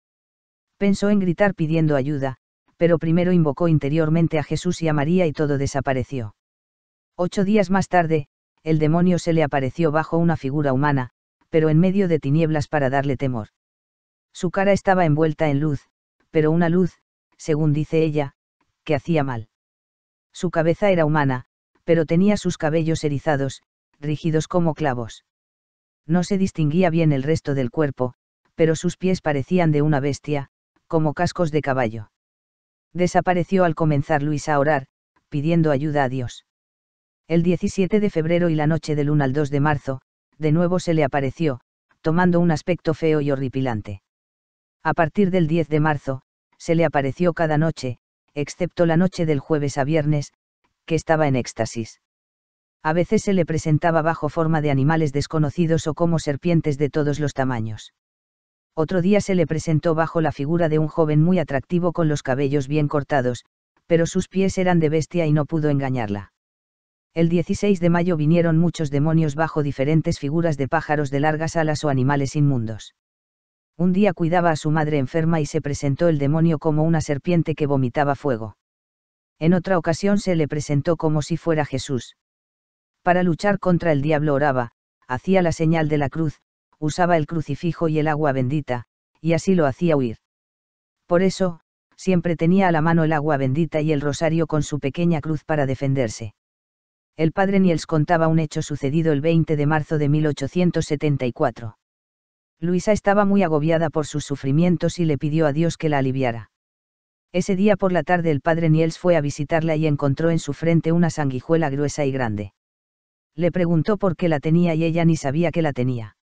A: Pensó en gritar pidiendo ayuda, pero primero invocó interiormente a Jesús y a María y todo desapareció. Ocho días más tarde, el demonio se le apareció bajo una figura humana, pero en medio de tinieblas para darle temor. Su cara estaba envuelta en luz, pero una luz, según dice ella, que hacía mal. Su cabeza era humana, pero tenía sus cabellos erizados, rígidos como clavos. No se distinguía bien el resto del cuerpo, pero sus pies parecían de una bestia, como cascos de caballo desapareció al comenzar Luis a orar, pidiendo ayuda a Dios. El 17 de febrero y la noche del 1 al 2 de marzo, de nuevo se le apareció, tomando un aspecto feo y horripilante. A partir del 10 de marzo, se le apareció cada noche, excepto la noche del jueves a viernes, que estaba en éxtasis. A veces se le presentaba bajo forma de animales desconocidos o como serpientes de todos los tamaños. Otro día se le presentó bajo la figura de un joven muy atractivo con los cabellos bien cortados, pero sus pies eran de bestia y no pudo engañarla. El 16 de mayo vinieron muchos demonios bajo diferentes figuras de pájaros de largas alas o animales inmundos. Un día cuidaba a su madre enferma y se presentó el demonio como una serpiente que vomitaba fuego. En otra ocasión se le presentó como si fuera Jesús. Para luchar contra el diablo oraba, hacía la señal de la cruz, usaba el crucifijo y el agua bendita, y así lo hacía huir. Por eso, siempre tenía a la mano el agua bendita y el rosario con su pequeña cruz para defenderse. El padre Niels contaba un hecho sucedido el 20 de marzo de 1874. Luisa estaba muy agobiada por sus sufrimientos y le pidió a Dios que la aliviara. Ese día por la tarde el padre Niels fue a visitarla y encontró en su frente una sanguijuela gruesa y grande. Le preguntó por qué la tenía y ella ni sabía que la tenía.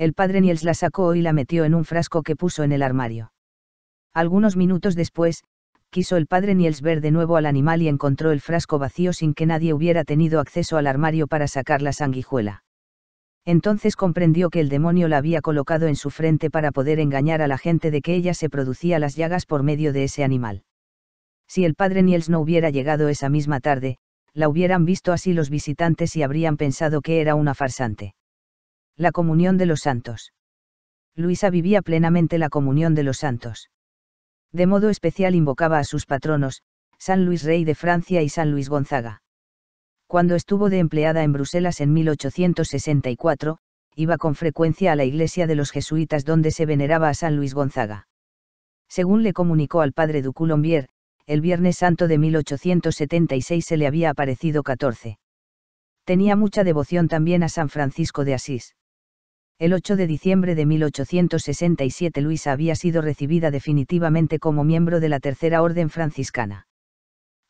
A: El padre Niels la sacó y la metió en un frasco que puso en el armario. Algunos minutos después, quiso el padre Niels ver de nuevo al animal y encontró el frasco vacío sin que nadie hubiera tenido acceso al armario para sacar la sanguijuela. Entonces comprendió que el demonio la había colocado en su frente para poder engañar a la gente de que ella se producía las llagas por medio de ese animal. Si el padre Niels no hubiera llegado esa misma tarde, la hubieran visto así los visitantes y habrían pensado que era una farsante. La comunión de los santos. Luisa vivía plenamente la comunión de los santos. De modo especial invocaba a sus patronos, San Luis Rey de Francia y San Luis Gonzaga. Cuando estuvo de empleada en Bruselas en 1864, iba con frecuencia a la iglesia de los jesuitas donde se veneraba a San Luis Gonzaga. Según le comunicó al padre Ducoulombier, el Viernes Santo de 1876 se le había aparecido 14. Tenía mucha devoción también a San Francisco de Asís el 8 de diciembre de 1867 Luisa había sido recibida definitivamente como miembro de la Tercera Orden Franciscana.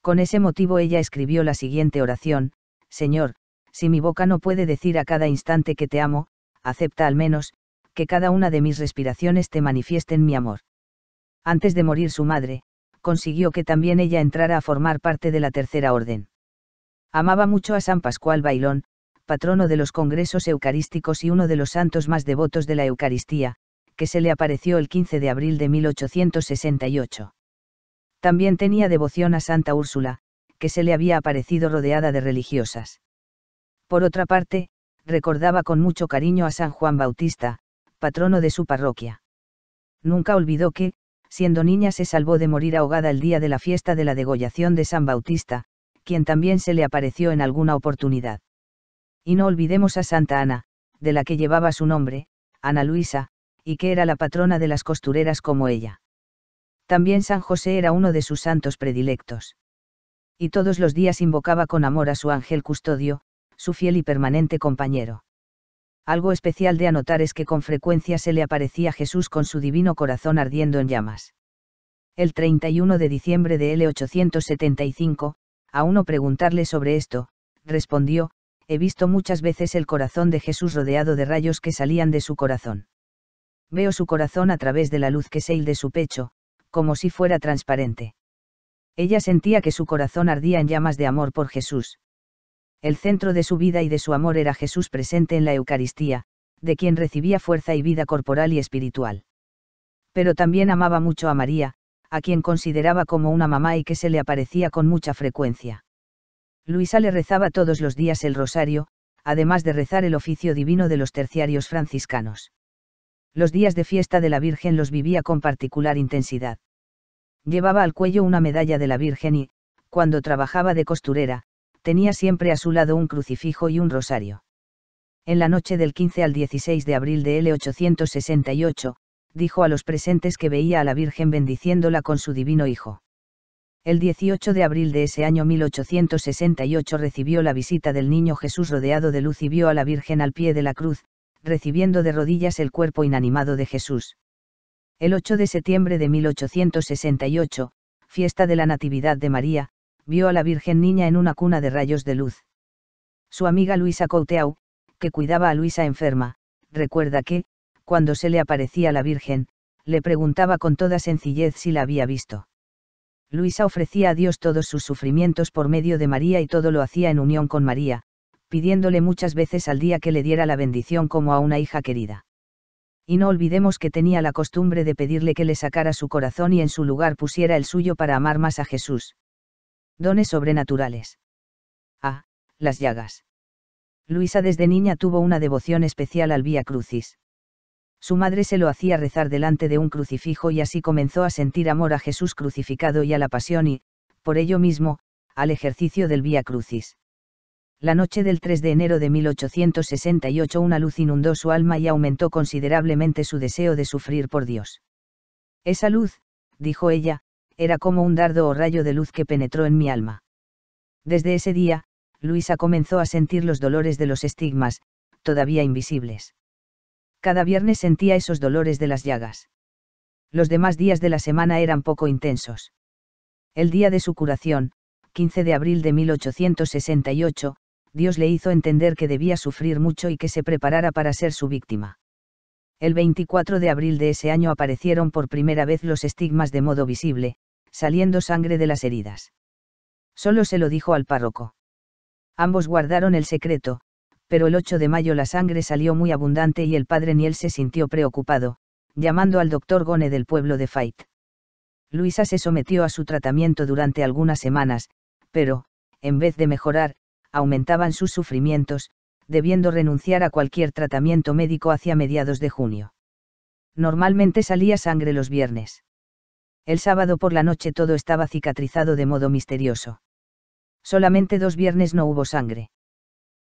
A: Con ese motivo ella escribió la siguiente oración, Señor, si mi boca no puede decir a cada instante que te amo, acepta al menos, que cada una de mis respiraciones te manifiesten mi amor. Antes de morir su madre, consiguió que también ella entrara a formar parte de la Tercera Orden. Amaba mucho a San Pascual Bailón, patrono de los congresos eucarísticos y uno de los santos más devotos de la Eucaristía, que se le apareció el 15 de abril de 1868. También tenía devoción a Santa Úrsula, que se le había aparecido rodeada de religiosas. Por otra parte, recordaba con mucho cariño a San Juan Bautista, patrono de su parroquia. Nunca olvidó que, siendo niña, se salvó de morir ahogada el día de la fiesta de la degollación de San Bautista, quien también se le apareció en alguna oportunidad. Y no olvidemos a Santa Ana, de la que llevaba su nombre, Ana Luisa, y que era la patrona de las costureras como ella. También San José era uno de sus santos predilectos. Y todos los días invocaba con amor a su ángel custodio, su fiel y permanente compañero. Algo especial de anotar es que con frecuencia se le aparecía Jesús con su divino corazón ardiendo en llamas. El 31 de diciembre de L875, a uno preguntarle sobre esto, respondió, he visto muchas veces el corazón de Jesús rodeado de rayos que salían de su corazón. Veo su corazón a través de la luz que se de su pecho, como si fuera transparente. Ella sentía que su corazón ardía en llamas de amor por Jesús. El centro de su vida y de su amor era Jesús presente en la Eucaristía, de quien recibía fuerza y vida corporal y espiritual. Pero también amaba mucho a María, a quien consideraba como una mamá y que se le aparecía con mucha frecuencia. Luisa le rezaba todos los días el rosario, además de rezar el oficio divino de los terciarios franciscanos. Los días de fiesta de la Virgen los vivía con particular intensidad. Llevaba al cuello una medalla de la Virgen y, cuando trabajaba de costurera, tenía siempre a su lado un crucifijo y un rosario. En la noche del 15 al 16 de abril de L868, dijo a los presentes que veía a la Virgen bendiciéndola con su divino Hijo. El 18 de abril de ese año 1868 recibió la visita del niño Jesús rodeado de luz y vio a la Virgen al pie de la cruz, recibiendo de rodillas el cuerpo inanimado de Jesús. El 8 de septiembre de 1868, fiesta de la Natividad de María, vio a la Virgen Niña en una cuna de rayos de luz. Su amiga Luisa Couteau, que cuidaba a Luisa enferma, recuerda que, cuando se le aparecía la Virgen, le preguntaba con toda sencillez si la había visto. Luisa ofrecía a Dios todos sus sufrimientos por medio de María y todo lo hacía en unión con María, pidiéndole muchas veces al día que le diera la bendición como a una hija querida. Y no olvidemos que tenía la costumbre de pedirle que le sacara su corazón y en su lugar pusiera el suyo para amar más a Jesús. Dones sobrenaturales. Ah, las llagas. Luisa desde niña tuvo una devoción especial al Vía Crucis. Su madre se lo hacía rezar delante de un crucifijo y así comenzó a sentir amor a Jesús crucificado y a la pasión y, por ello mismo, al ejercicio del Vía Crucis. La noche del 3 de enero de 1868 una luz inundó su alma y aumentó considerablemente su deseo de sufrir por Dios. Esa luz, dijo ella, era como un dardo o rayo de luz que penetró en mi alma. Desde ese día, Luisa comenzó a sentir los dolores de los estigmas, todavía invisibles cada viernes sentía esos dolores de las llagas. Los demás días de la semana eran poco intensos. El día de su curación, 15 de abril de 1868, Dios le hizo entender que debía sufrir mucho y que se preparara para ser su víctima. El 24 de abril de ese año aparecieron por primera vez los estigmas de modo visible, saliendo sangre de las heridas. Solo se lo dijo al párroco. Ambos guardaron el secreto, pero el 8 de mayo la sangre salió muy abundante y el padre Niel se sintió preocupado, llamando al doctor Gone del pueblo de Fait. Luisa se sometió a su tratamiento durante algunas semanas, pero, en vez de mejorar, aumentaban sus sufrimientos, debiendo renunciar a cualquier tratamiento médico hacia mediados de junio. Normalmente salía sangre los viernes. El sábado por la noche todo estaba cicatrizado de modo misterioso. Solamente dos viernes no hubo sangre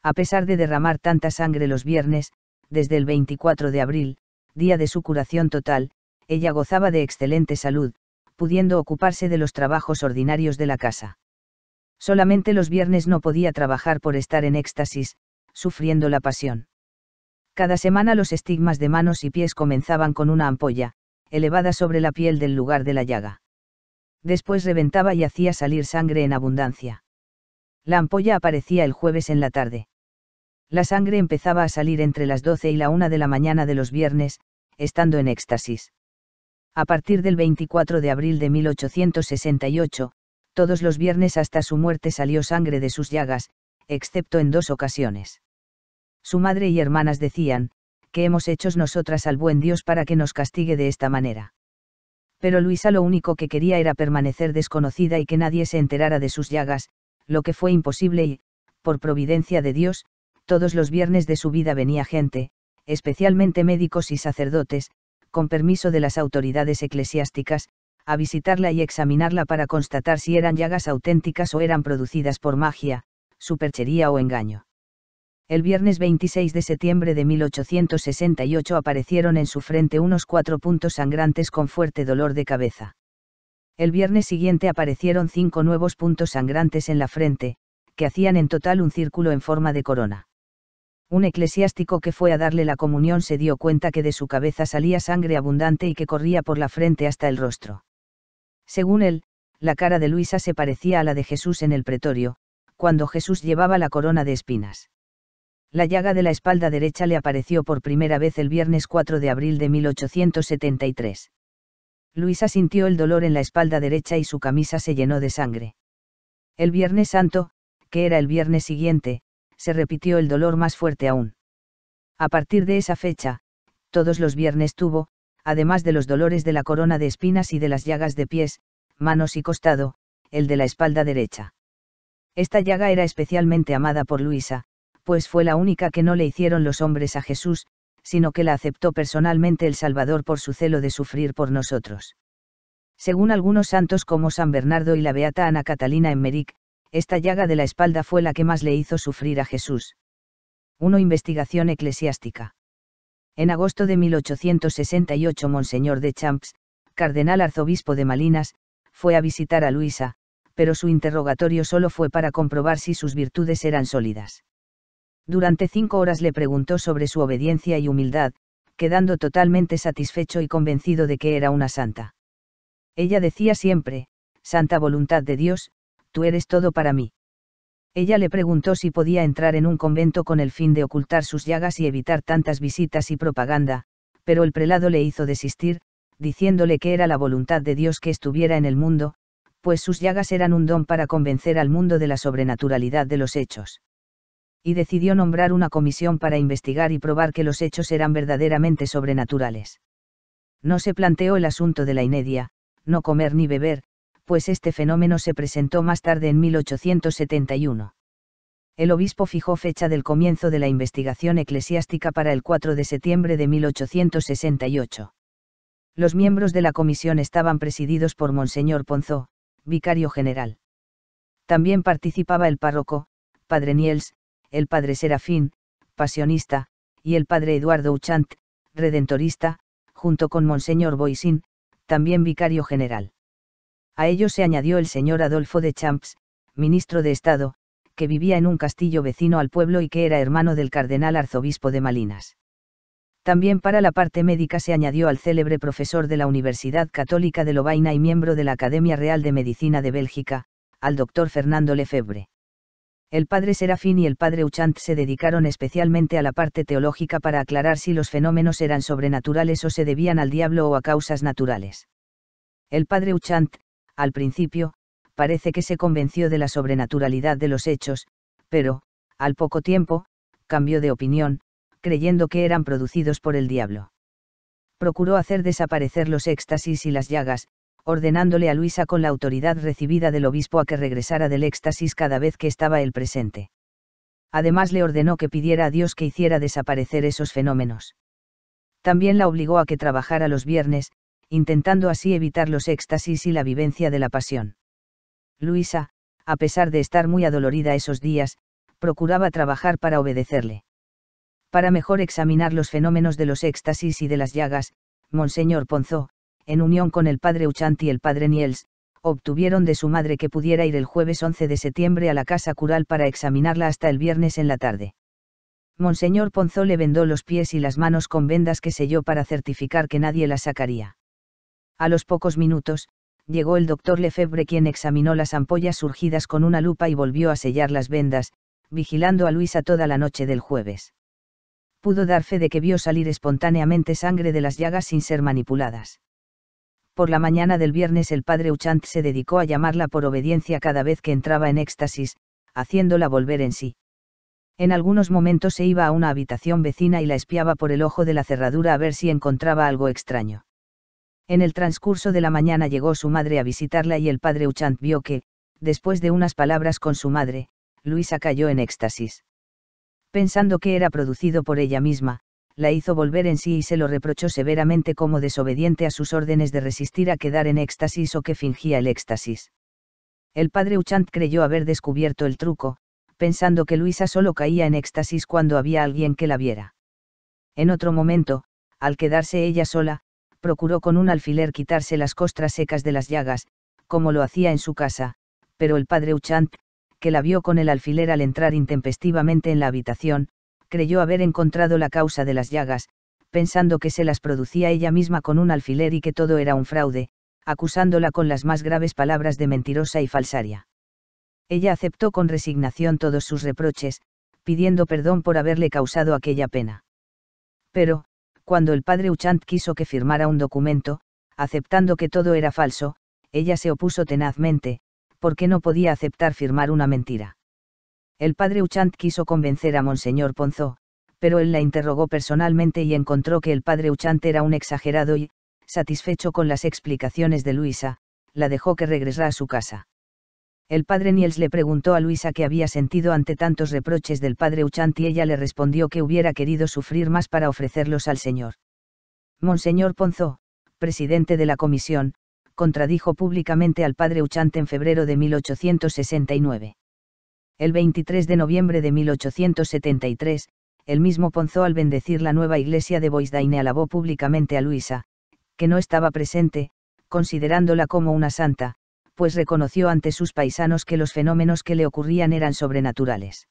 A: a pesar de derramar tanta sangre los viernes, desde el 24 de abril, día de su curación total, ella gozaba de excelente salud, pudiendo ocuparse de los trabajos ordinarios de la casa. Solamente los viernes no podía trabajar por estar en éxtasis, sufriendo la pasión. Cada semana los estigmas de manos y pies comenzaban con una ampolla, elevada sobre la piel del lugar de la llaga. Después reventaba y hacía salir sangre en abundancia. La ampolla aparecía el jueves en la tarde. La sangre empezaba a salir entre las 12 y la 1 de la mañana de los viernes, estando en éxtasis. A partir del 24 de abril de 1868, todos los viernes hasta su muerte salió sangre de sus llagas, excepto en dos ocasiones. Su madre y hermanas decían, ¿qué hemos hecho nosotras al buen Dios para que nos castigue de esta manera? Pero Luisa lo único que quería era permanecer desconocida y que nadie se enterara de sus llagas, lo que fue imposible y, por providencia de Dios, todos los viernes de su vida venía gente, especialmente médicos y sacerdotes, con permiso de las autoridades eclesiásticas, a visitarla y examinarla para constatar si eran llagas auténticas o eran producidas por magia, superchería o engaño. El viernes 26 de septiembre de 1868 aparecieron en su frente unos cuatro puntos sangrantes con fuerte dolor de cabeza. El viernes siguiente aparecieron cinco nuevos puntos sangrantes en la frente, que hacían en total un círculo en forma de corona un eclesiástico que fue a darle la comunión se dio cuenta que de su cabeza salía sangre abundante y que corría por la frente hasta el rostro. Según él, la cara de Luisa se parecía a la de Jesús en el pretorio, cuando Jesús llevaba la corona de espinas. La llaga de la espalda derecha le apareció por primera vez el viernes 4 de abril de 1873. Luisa sintió el dolor en la espalda derecha y su camisa se llenó de sangre. El Viernes Santo, que era el viernes siguiente, se repitió el dolor más fuerte aún. A partir de esa fecha, todos los viernes tuvo, además de los dolores de la corona de espinas y de las llagas de pies, manos y costado, el de la espalda derecha. Esta llaga era especialmente amada por Luisa, pues fue la única que no le hicieron los hombres a Jesús, sino que la aceptó personalmente el Salvador por su celo de sufrir por nosotros. Según algunos santos como San Bernardo y la beata Ana Catalina en Emmerich, esta llaga de la espalda fue la que más le hizo sufrir a Jesús. 1. Investigación eclesiástica. En agosto de 1868 Monseñor de Champs, cardenal arzobispo de Malinas, fue a visitar a Luisa, pero su interrogatorio solo fue para comprobar si sus virtudes eran sólidas. Durante cinco horas le preguntó sobre su obediencia y humildad, quedando totalmente satisfecho y convencido de que era una santa. Ella decía siempre, Santa Voluntad de Dios, tú eres todo para mí. Ella le preguntó si podía entrar en un convento con el fin de ocultar sus llagas y evitar tantas visitas y propaganda, pero el prelado le hizo desistir, diciéndole que era la voluntad de Dios que estuviera en el mundo, pues sus llagas eran un don para convencer al mundo de la sobrenaturalidad de los hechos. Y decidió nombrar una comisión para investigar y probar que los hechos eran verdaderamente sobrenaturales. No se planteó el asunto de la inedia, no comer ni beber, pues este fenómeno se presentó más tarde en 1871. El obispo fijó fecha del comienzo de la investigación eclesiástica para el 4 de septiembre de 1868. Los miembros de la comisión estaban presididos por Monseñor Ponzó, vicario general. También participaba el párroco, padre Niels, el padre Serafín, pasionista, y el padre Eduardo Uchant, redentorista, junto con Monseñor Boisin, también vicario general. A ello se añadió el señor Adolfo de Champs, ministro de Estado, que vivía en un castillo vecino al pueblo y que era hermano del cardenal arzobispo de Malinas. También para la parte médica se añadió al célebre profesor de la Universidad Católica de Lovaina y miembro de la Academia Real de Medicina de Bélgica, al doctor Fernando Lefebvre. El padre Serafín y el padre Uchant se dedicaron especialmente a la parte teológica para aclarar si los fenómenos eran sobrenaturales o se debían al diablo o a causas naturales. El padre Uchant, al principio, parece que se convenció de la sobrenaturalidad de los hechos, pero, al poco tiempo, cambió de opinión, creyendo que eran producidos por el diablo. Procuró hacer desaparecer los éxtasis y las llagas, ordenándole a Luisa con la autoridad recibida del obispo a que regresara del éxtasis cada vez que estaba él presente. Además le ordenó que pidiera a Dios que hiciera desaparecer esos fenómenos. También la obligó a que trabajara los viernes, intentando así evitar los éxtasis y la vivencia de la pasión. Luisa, a pesar de estar muy adolorida esos días, procuraba trabajar para obedecerle. Para mejor examinar los fenómenos de los éxtasis y de las llagas, Monseñor Ponzo, en unión con el padre Uchanti y el padre Niels, obtuvieron de su madre que pudiera ir el jueves 11 de septiembre a la casa cural para examinarla hasta el viernes en la tarde. Monseñor Ponzo le vendó los pies y las manos con vendas que selló para certificar que nadie las sacaría. A los pocos minutos, llegó el doctor Lefebvre quien examinó las ampollas surgidas con una lupa y volvió a sellar las vendas, vigilando a Luisa toda la noche del jueves. Pudo dar fe de que vio salir espontáneamente sangre de las llagas sin ser manipuladas. Por la mañana del viernes el padre Uchant se dedicó a llamarla por obediencia cada vez que entraba en éxtasis, haciéndola volver en sí. En algunos momentos se iba a una habitación vecina y la espiaba por el ojo de la cerradura a ver si encontraba algo extraño. En el transcurso de la mañana llegó su madre a visitarla y el padre Uchant vio que, después de unas palabras con su madre, Luisa cayó en éxtasis. Pensando que era producido por ella misma, la hizo volver en sí y se lo reprochó severamente como desobediente a sus órdenes de resistir a quedar en éxtasis o que fingía el éxtasis. El padre Uchant creyó haber descubierto el truco, pensando que Luisa solo caía en éxtasis cuando había alguien que la viera. En otro momento, al quedarse ella sola, procuró con un alfiler quitarse las costras secas de las llagas, como lo hacía en su casa, pero el padre Uchant, que la vio con el alfiler al entrar intempestivamente en la habitación, creyó haber encontrado la causa de las llagas, pensando que se las producía ella misma con un alfiler y que todo era un fraude, acusándola con las más graves palabras de mentirosa y falsaria. Ella aceptó con resignación todos sus reproches, pidiendo perdón por haberle causado aquella pena. Pero, cuando el padre Uchant quiso que firmara un documento, aceptando que todo era falso, ella se opuso tenazmente, porque no podía aceptar firmar una mentira. El padre Uchant quiso convencer a Monseñor Ponzó, pero él la interrogó personalmente y encontró que el padre Uchant era un exagerado y, satisfecho con las explicaciones de Luisa, la dejó que regresara a su casa. El padre Niels le preguntó a Luisa qué había sentido ante tantos reproches del padre Uchant y ella le respondió que hubiera querido sufrir más para ofrecerlos al Señor. Monseñor Ponzo, presidente de la comisión, contradijo públicamente al padre Uchant en febrero de 1869. El 23 de noviembre de 1873, el mismo Ponzo al bendecir la nueva iglesia de Boisdaine alabó públicamente a Luisa, que no estaba presente, considerándola como una santa, pues reconoció ante sus paisanos que los fenómenos que le ocurrían eran sobrenaturales.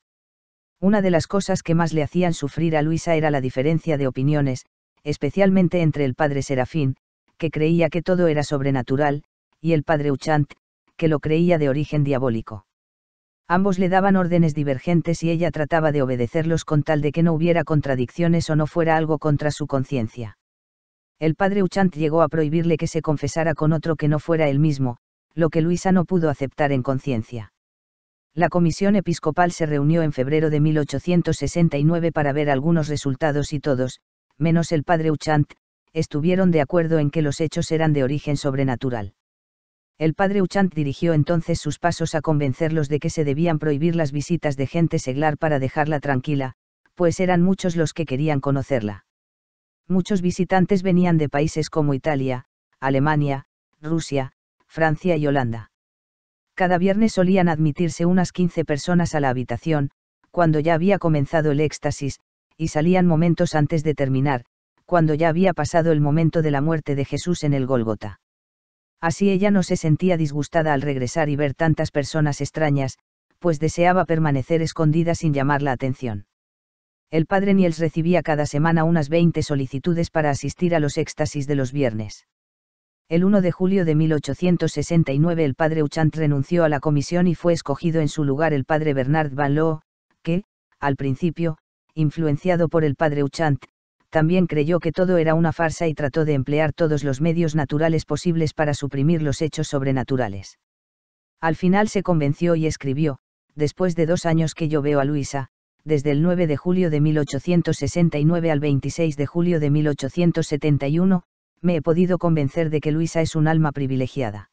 A: Una de las cosas que más le hacían sufrir a Luisa era la diferencia de opiniones, especialmente entre el padre Serafín, que creía que todo era sobrenatural, y el padre Uchant, que lo creía de origen diabólico. Ambos le daban órdenes divergentes y ella trataba de obedecerlos con tal de que no hubiera contradicciones o no fuera algo contra su conciencia. El padre Uchant llegó a prohibirle que se confesara con otro que no fuera él mismo, lo que Luisa no pudo aceptar en conciencia. La comisión episcopal se reunió en febrero de 1869 para ver algunos resultados y todos, menos el padre Uchant, estuvieron de acuerdo en que los hechos eran de origen sobrenatural. El padre Uchant dirigió entonces sus pasos a convencerlos de que se debían prohibir las visitas de gente seglar para dejarla tranquila, pues eran muchos los que querían conocerla. Muchos visitantes venían de países como Italia, Alemania, Rusia, Francia y Holanda. Cada viernes solían admitirse unas 15 personas a la habitación, cuando ya había comenzado el éxtasis, y salían momentos antes de terminar, cuando ya había pasado el momento de la muerte de Jesús en el Gólgota. Así ella no se sentía disgustada al regresar y ver tantas personas extrañas, pues deseaba permanecer escondida sin llamar la atención. El padre Niels recibía cada semana unas 20 solicitudes para asistir a los éxtasis de los viernes el 1 de julio de 1869 el padre Uchant renunció a la comisión y fue escogido en su lugar el padre Bernard Van Loo, que, al principio, influenciado por el padre Uchant, también creyó que todo era una farsa y trató de emplear todos los medios naturales posibles para suprimir los hechos sobrenaturales. Al final se convenció y escribió, después de dos años que yo veo a Luisa, desde el 9 de julio de 1869 al 26 de julio de 1871, me he podido convencer de que Luisa es un alma privilegiada.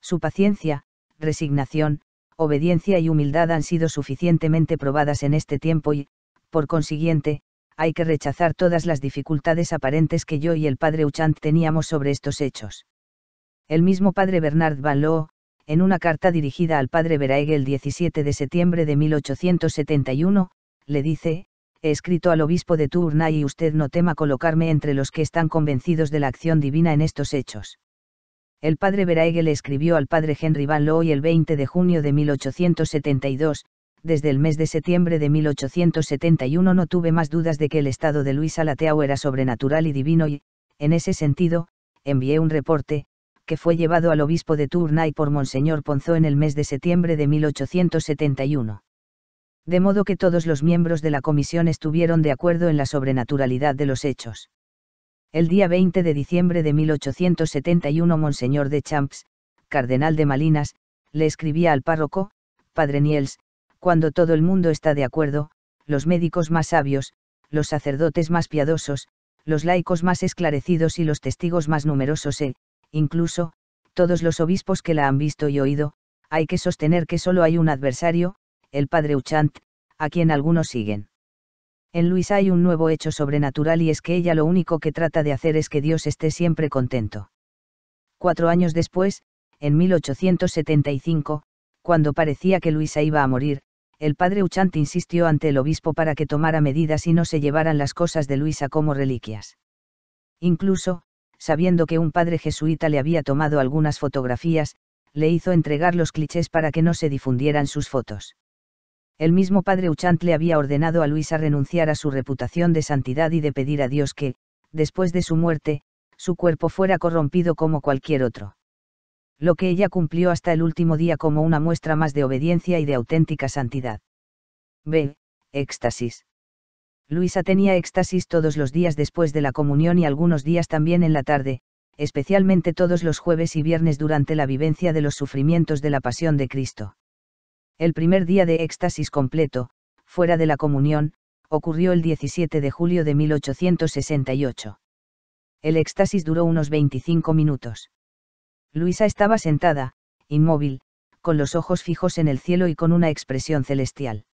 A: Su paciencia, resignación, obediencia y humildad han sido suficientemente probadas en este tiempo y, por consiguiente, hay que rechazar todas las dificultades aparentes que yo y el padre Uchant teníamos sobre estos hechos. El mismo padre Bernard Van Loo, en una carta dirigida al padre Verague el 17 de septiembre de 1871, le dice, he escrito al obispo de Tournai y usted no tema colocarme entre los que están convencidos de la acción divina en estos hechos. El padre Veraeghe le escribió al padre Henry Van y el 20 de junio de 1872, desde el mes de septiembre de 1871 no tuve más dudas de que el estado de Luis Alateau era sobrenatural y divino y, en ese sentido, envié un reporte, que fue llevado al obispo de Tournai por Monseñor Ponzó en el mes de septiembre de 1871 de modo que todos los miembros de la comisión estuvieron de acuerdo en la sobrenaturalidad de los hechos. El día 20 de diciembre de 1871 Monseñor de Champs, cardenal de Malinas, le escribía al párroco, Padre Niels, cuando todo el mundo está de acuerdo, los médicos más sabios, los sacerdotes más piadosos, los laicos más esclarecidos y los testigos más numerosos e, incluso, todos los obispos que la han visto y oído, hay que sostener que solo hay un adversario, el padre Uchant, a quien algunos siguen. En Luisa hay un nuevo hecho sobrenatural y es que ella lo único que trata de hacer es que Dios esté siempre contento. Cuatro años después, en 1875, cuando parecía que Luisa iba a morir, el padre Uchant insistió ante el obispo para que tomara medidas y no se llevaran las cosas de Luisa como reliquias. Incluso, sabiendo que un padre jesuita le había tomado algunas fotografías, le hizo entregar los clichés para que no se difundieran sus fotos. El mismo padre Uchant le había ordenado a Luisa renunciar a su reputación de santidad y de pedir a Dios que, después de su muerte, su cuerpo fuera corrompido como cualquier otro. Lo que ella cumplió hasta el último día como una muestra más de obediencia y de auténtica santidad. B. Éxtasis. Luisa tenía éxtasis todos los días después de la comunión y algunos días también en la tarde, especialmente todos los jueves y viernes durante la vivencia de los sufrimientos de la pasión de Cristo. El primer día de éxtasis completo, fuera de la comunión, ocurrió el 17 de julio de 1868. El éxtasis duró unos 25 minutos. Luisa estaba sentada, inmóvil, con los ojos fijos en el cielo y con una expresión celestial.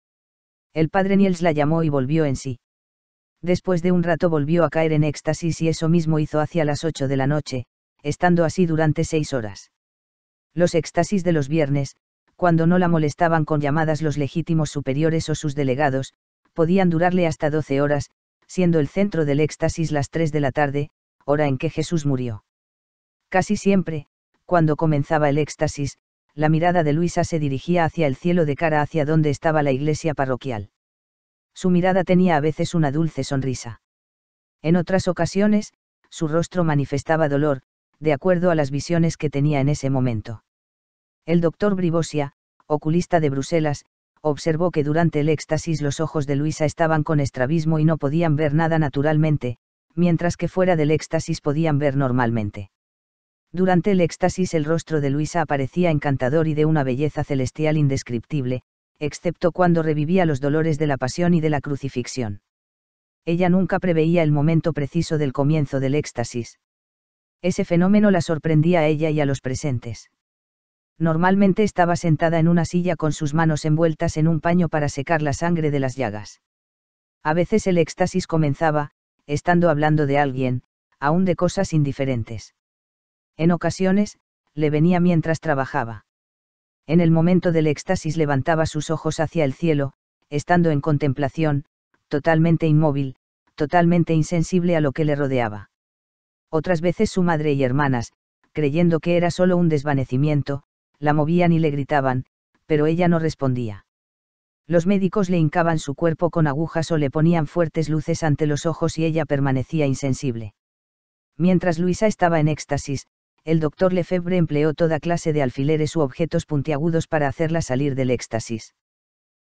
A: El padre Niels la llamó y volvió en sí. Después de un rato volvió a caer en éxtasis y eso mismo hizo hacia las 8 de la noche, estando así durante seis horas. Los éxtasis de los viernes, cuando no la molestaban con llamadas los legítimos superiores o sus delegados, podían durarle hasta 12 horas, siendo el centro del éxtasis las 3 de la tarde, hora en que Jesús murió. Casi siempre, cuando comenzaba el éxtasis, la mirada de Luisa se dirigía hacia el cielo de cara hacia donde estaba la iglesia parroquial. Su mirada tenía a veces una dulce sonrisa. En otras ocasiones, su rostro manifestaba dolor, de acuerdo a las visiones que tenía en ese momento. El doctor Bribosia, oculista de Bruselas, observó que durante el éxtasis los ojos de Luisa estaban con estrabismo y no podían ver nada naturalmente, mientras que fuera del éxtasis podían ver normalmente. Durante el éxtasis el rostro de Luisa aparecía encantador y de una belleza celestial indescriptible, excepto cuando revivía los dolores de la pasión y de la crucifixión. Ella nunca preveía el momento preciso del comienzo del éxtasis. Ese fenómeno la sorprendía a ella y a los presentes normalmente estaba sentada en una silla con sus manos envueltas en un paño para secar la sangre de las llagas. A veces el éxtasis comenzaba, estando hablando de alguien, aún de cosas indiferentes. En ocasiones, le venía mientras trabajaba. En el momento del éxtasis levantaba sus ojos hacia el cielo, estando en contemplación, totalmente inmóvil, totalmente insensible a lo que le rodeaba. Otras veces su madre y hermanas, creyendo que era solo un desvanecimiento, la movían y le gritaban, pero ella no respondía. Los médicos le hincaban su cuerpo con agujas o le ponían fuertes luces ante los ojos y ella permanecía insensible. Mientras Luisa estaba en éxtasis, el doctor Lefebvre empleó toda clase de alfileres u objetos puntiagudos para hacerla salir del éxtasis.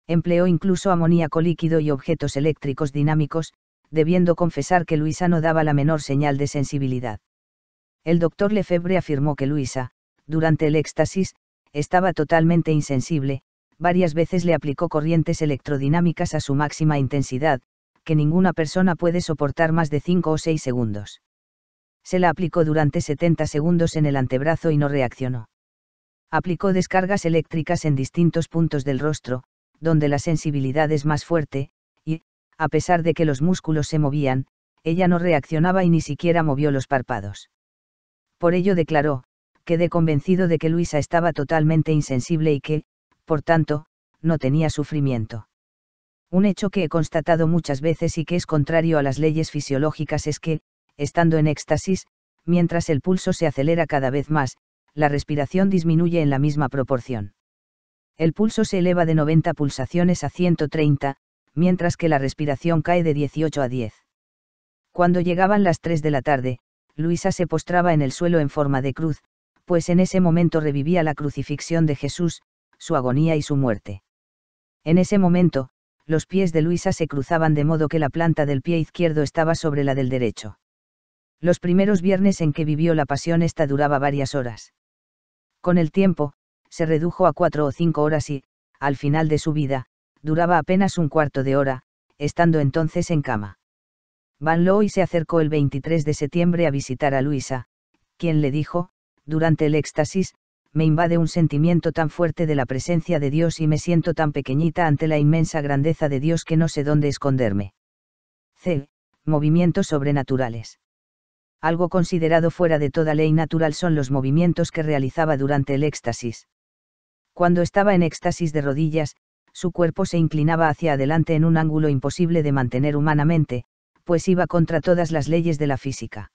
A: Empleó incluso amoníaco líquido y objetos eléctricos dinámicos, debiendo confesar que Luisa no daba la menor señal de sensibilidad. El doctor Lefebvre afirmó que Luisa, durante el éxtasis, estaba totalmente insensible, varias veces le aplicó corrientes electrodinámicas a su máxima intensidad, que ninguna persona puede soportar más de 5 o 6 segundos. Se la aplicó durante 70 segundos en el antebrazo y no reaccionó. Aplicó descargas eléctricas en distintos puntos del rostro, donde la sensibilidad es más fuerte, y, a pesar de que los músculos se movían, ella no reaccionaba y ni siquiera movió los párpados. Por ello declaró, quedé convencido de que Luisa estaba totalmente insensible y que, por tanto, no tenía sufrimiento. Un hecho que he constatado muchas veces y que es contrario a las leyes fisiológicas es que, estando en éxtasis, mientras el pulso se acelera cada vez más, la respiración disminuye en la misma proporción. El pulso se eleva de 90 pulsaciones a 130, mientras que la respiración cae de 18 a 10. Cuando llegaban las 3 de la tarde, Luisa se postraba en el suelo en forma de cruz, pues en ese momento revivía la crucifixión de Jesús, su agonía y su muerte. En ese momento, los pies de Luisa se cruzaban de modo que la planta del pie izquierdo estaba sobre la del derecho. Los primeros viernes en que vivió la pasión esta duraba varias horas. Con el tiempo, se redujo a cuatro o cinco horas y, al final de su vida, duraba apenas un cuarto de hora, estando entonces en cama. Van Looy se acercó el 23 de septiembre a visitar a Luisa, quien le dijo, durante el éxtasis, me invade un sentimiento tan fuerte de la presencia de Dios y me siento tan pequeñita ante la inmensa grandeza de Dios que no sé dónde esconderme. C. Movimientos sobrenaturales. Algo considerado fuera de toda ley natural son los movimientos que realizaba durante el éxtasis. Cuando estaba en éxtasis de rodillas, su cuerpo se inclinaba hacia adelante en un ángulo imposible de mantener humanamente, pues iba contra todas las leyes de la física.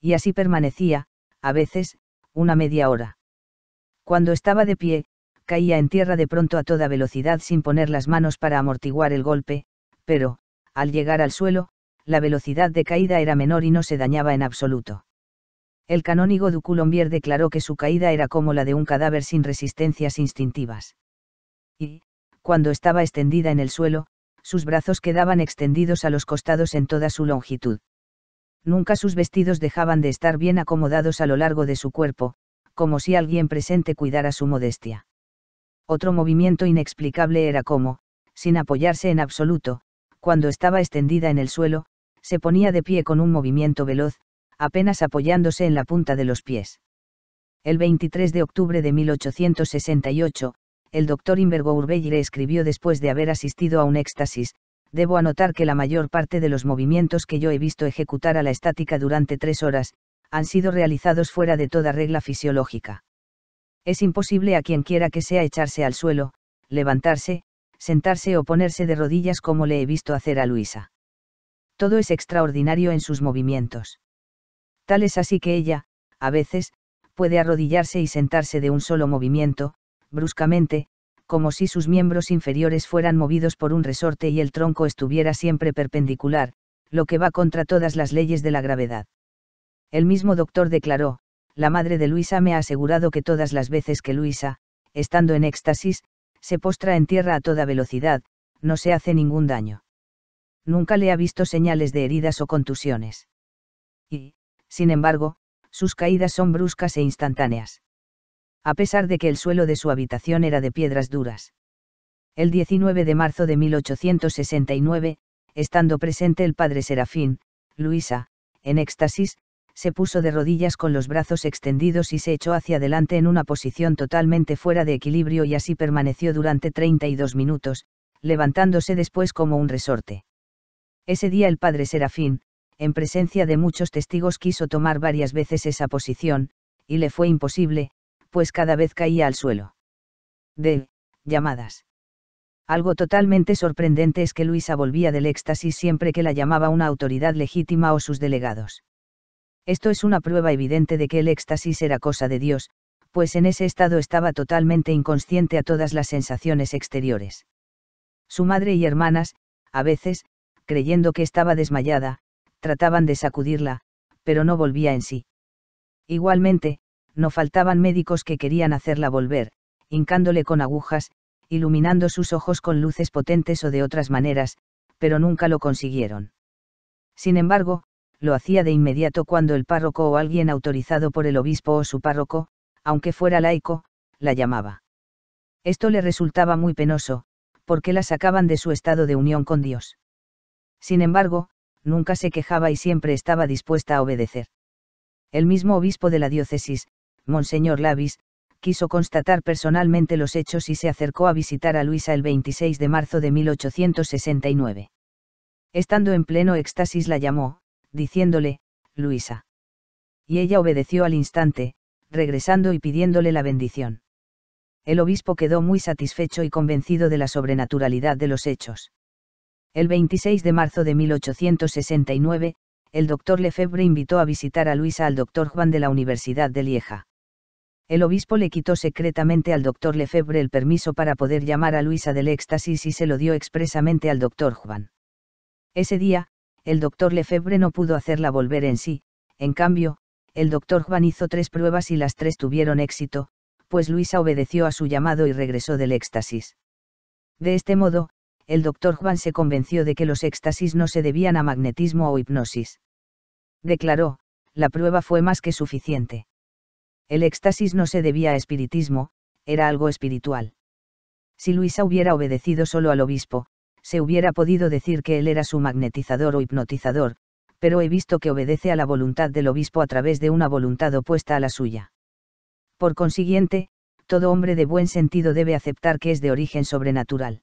A: Y así permanecía, a veces, una media hora. Cuando estaba de pie, caía en tierra de pronto a toda velocidad sin poner las manos para amortiguar el golpe, pero, al llegar al suelo, la velocidad de caída era menor y no se dañaba en absoluto. El canónigo Duculombier declaró que su caída era como la de un cadáver sin resistencias instintivas. Y, cuando estaba extendida en el suelo, sus brazos quedaban extendidos a los costados en toda su longitud nunca sus vestidos dejaban de estar bien acomodados a lo largo de su cuerpo, como si alguien presente cuidara su modestia. Otro movimiento inexplicable era cómo, sin apoyarse en absoluto, cuando estaba extendida en el suelo, se ponía de pie con un movimiento veloz, apenas apoyándose en la punta de los pies. El 23 de octubre de 1868, el doctor Invergo le escribió después de haber asistido a un éxtasis, debo anotar que la mayor parte de los movimientos que yo he visto ejecutar a la estática durante tres horas, han sido realizados fuera de toda regla fisiológica. Es imposible a quien quiera que sea echarse al suelo, levantarse, sentarse o ponerse de rodillas como le he visto hacer a Luisa. Todo es extraordinario en sus movimientos. Tal es así que ella, a veces, puede arrodillarse y sentarse de un solo movimiento, bruscamente, como si sus miembros inferiores fueran movidos por un resorte y el tronco estuviera siempre perpendicular, lo que va contra todas las leyes de la gravedad. El mismo doctor declaró, la madre de Luisa me ha asegurado que todas las veces que Luisa, estando en éxtasis, se postra en tierra a toda velocidad, no se hace ningún daño. Nunca le ha visto señales de heridas o contusiones. Y, sin embargo, sus caídas son bruscas e instantáneas a pesar de que el suelo de su habitación era de piedras duras. El 19 de marzo de 1869, estando presente el padre Serafín, Luisa, en éxtasis, se puso de rodillas con los brazos extendidos y se echó hacia adelante en una posición totalmente fuera de equilibrio y así permaneció durante 32 minutos, levantándose después como un resorte. Ese día el padre Serafín, en presencia de muchos testigos, quiso tomar varias veces esa posición, y le fue imposible, pues cada vez caía al suelo. De llamadas. Algo totalmente sorprendente es que Luisa volvía del éxtasis siempre que la llamaba una autoridad legítima o sus delegados. Esto es una prueba evidente de que el éxtasis era cosa de Dios, pues en ese estado estaba totalmente inconsciente a todas las sensaciones exteriores. Su madre y hermanas, a veces, creyendo que estaba desmayada, trataban de sacudirla, pero no volvía en sí. Igualmente, no faltaban médicos que querían hacerla volver, hincándole con agujas, iluminando sus ojos con luces potentes o de otras maneras, pero nunca lo consiguieron. Sin embargo, lo hacía de inmediato cuando el párroco o alguien autorizado por el obispo o su párroco, aunque fuera laico, la llamaba. Esto le resultaba muy penoso, porque la sacaban de su estado de unión con Dios. Sin embargo, nunca se quejaba y siempre estaba dispuesta a obedecer. El mismo obispo de la diócesis, Monseñor Lavis, quiso constatar personalmente los hechos y se acercó a visitar a Luisa el 26 de marzo de 1869. Estando en pleno éxtasis la llamó, diciéndole, Luisa. Y ella obedeció al instante, regresando y pidiéndole la bendición. El obispo quedó muy satisfecho y convencido de la sobrenaturalidad de los hechos. El 26 de marzo de 1869, el doctor Lefebvre invitó a visitar a Luisa al doctor Juan de la Universidad de Lieja el obispo le quitó secretamente al doctor Lefebvre el permiso para poder llamar a Luisa del éxtasis y se lo dio expresamente al doctor Juan. Ese día, el doctor Lefebvre no pudo hacerla volver en sí, en cambio, el doctor Juan hizo tres pruebas y las tres tuvieron éxito, pues Luisa obedeció a su llamado y regresó del éxtasis. De este modo, el doctor Juan se convenció de que los éxtasis no se debían a magnetismo o hipnosis. Declaró, la prueba fue más que suficiente. El éxtasis no se debía a espiritismo, era algo espiritual. Si Luisa hubiera obedecido solo al obispo, se hubiera podido decir que él era su magnetizador o hipnotizador, pero he visto que obedece a la voluntad del obispo a través de una voluntad opuesta a la suya. Por consiguiente, todo hombre de buen sentido debe aceptar que es de origen sobrenatural.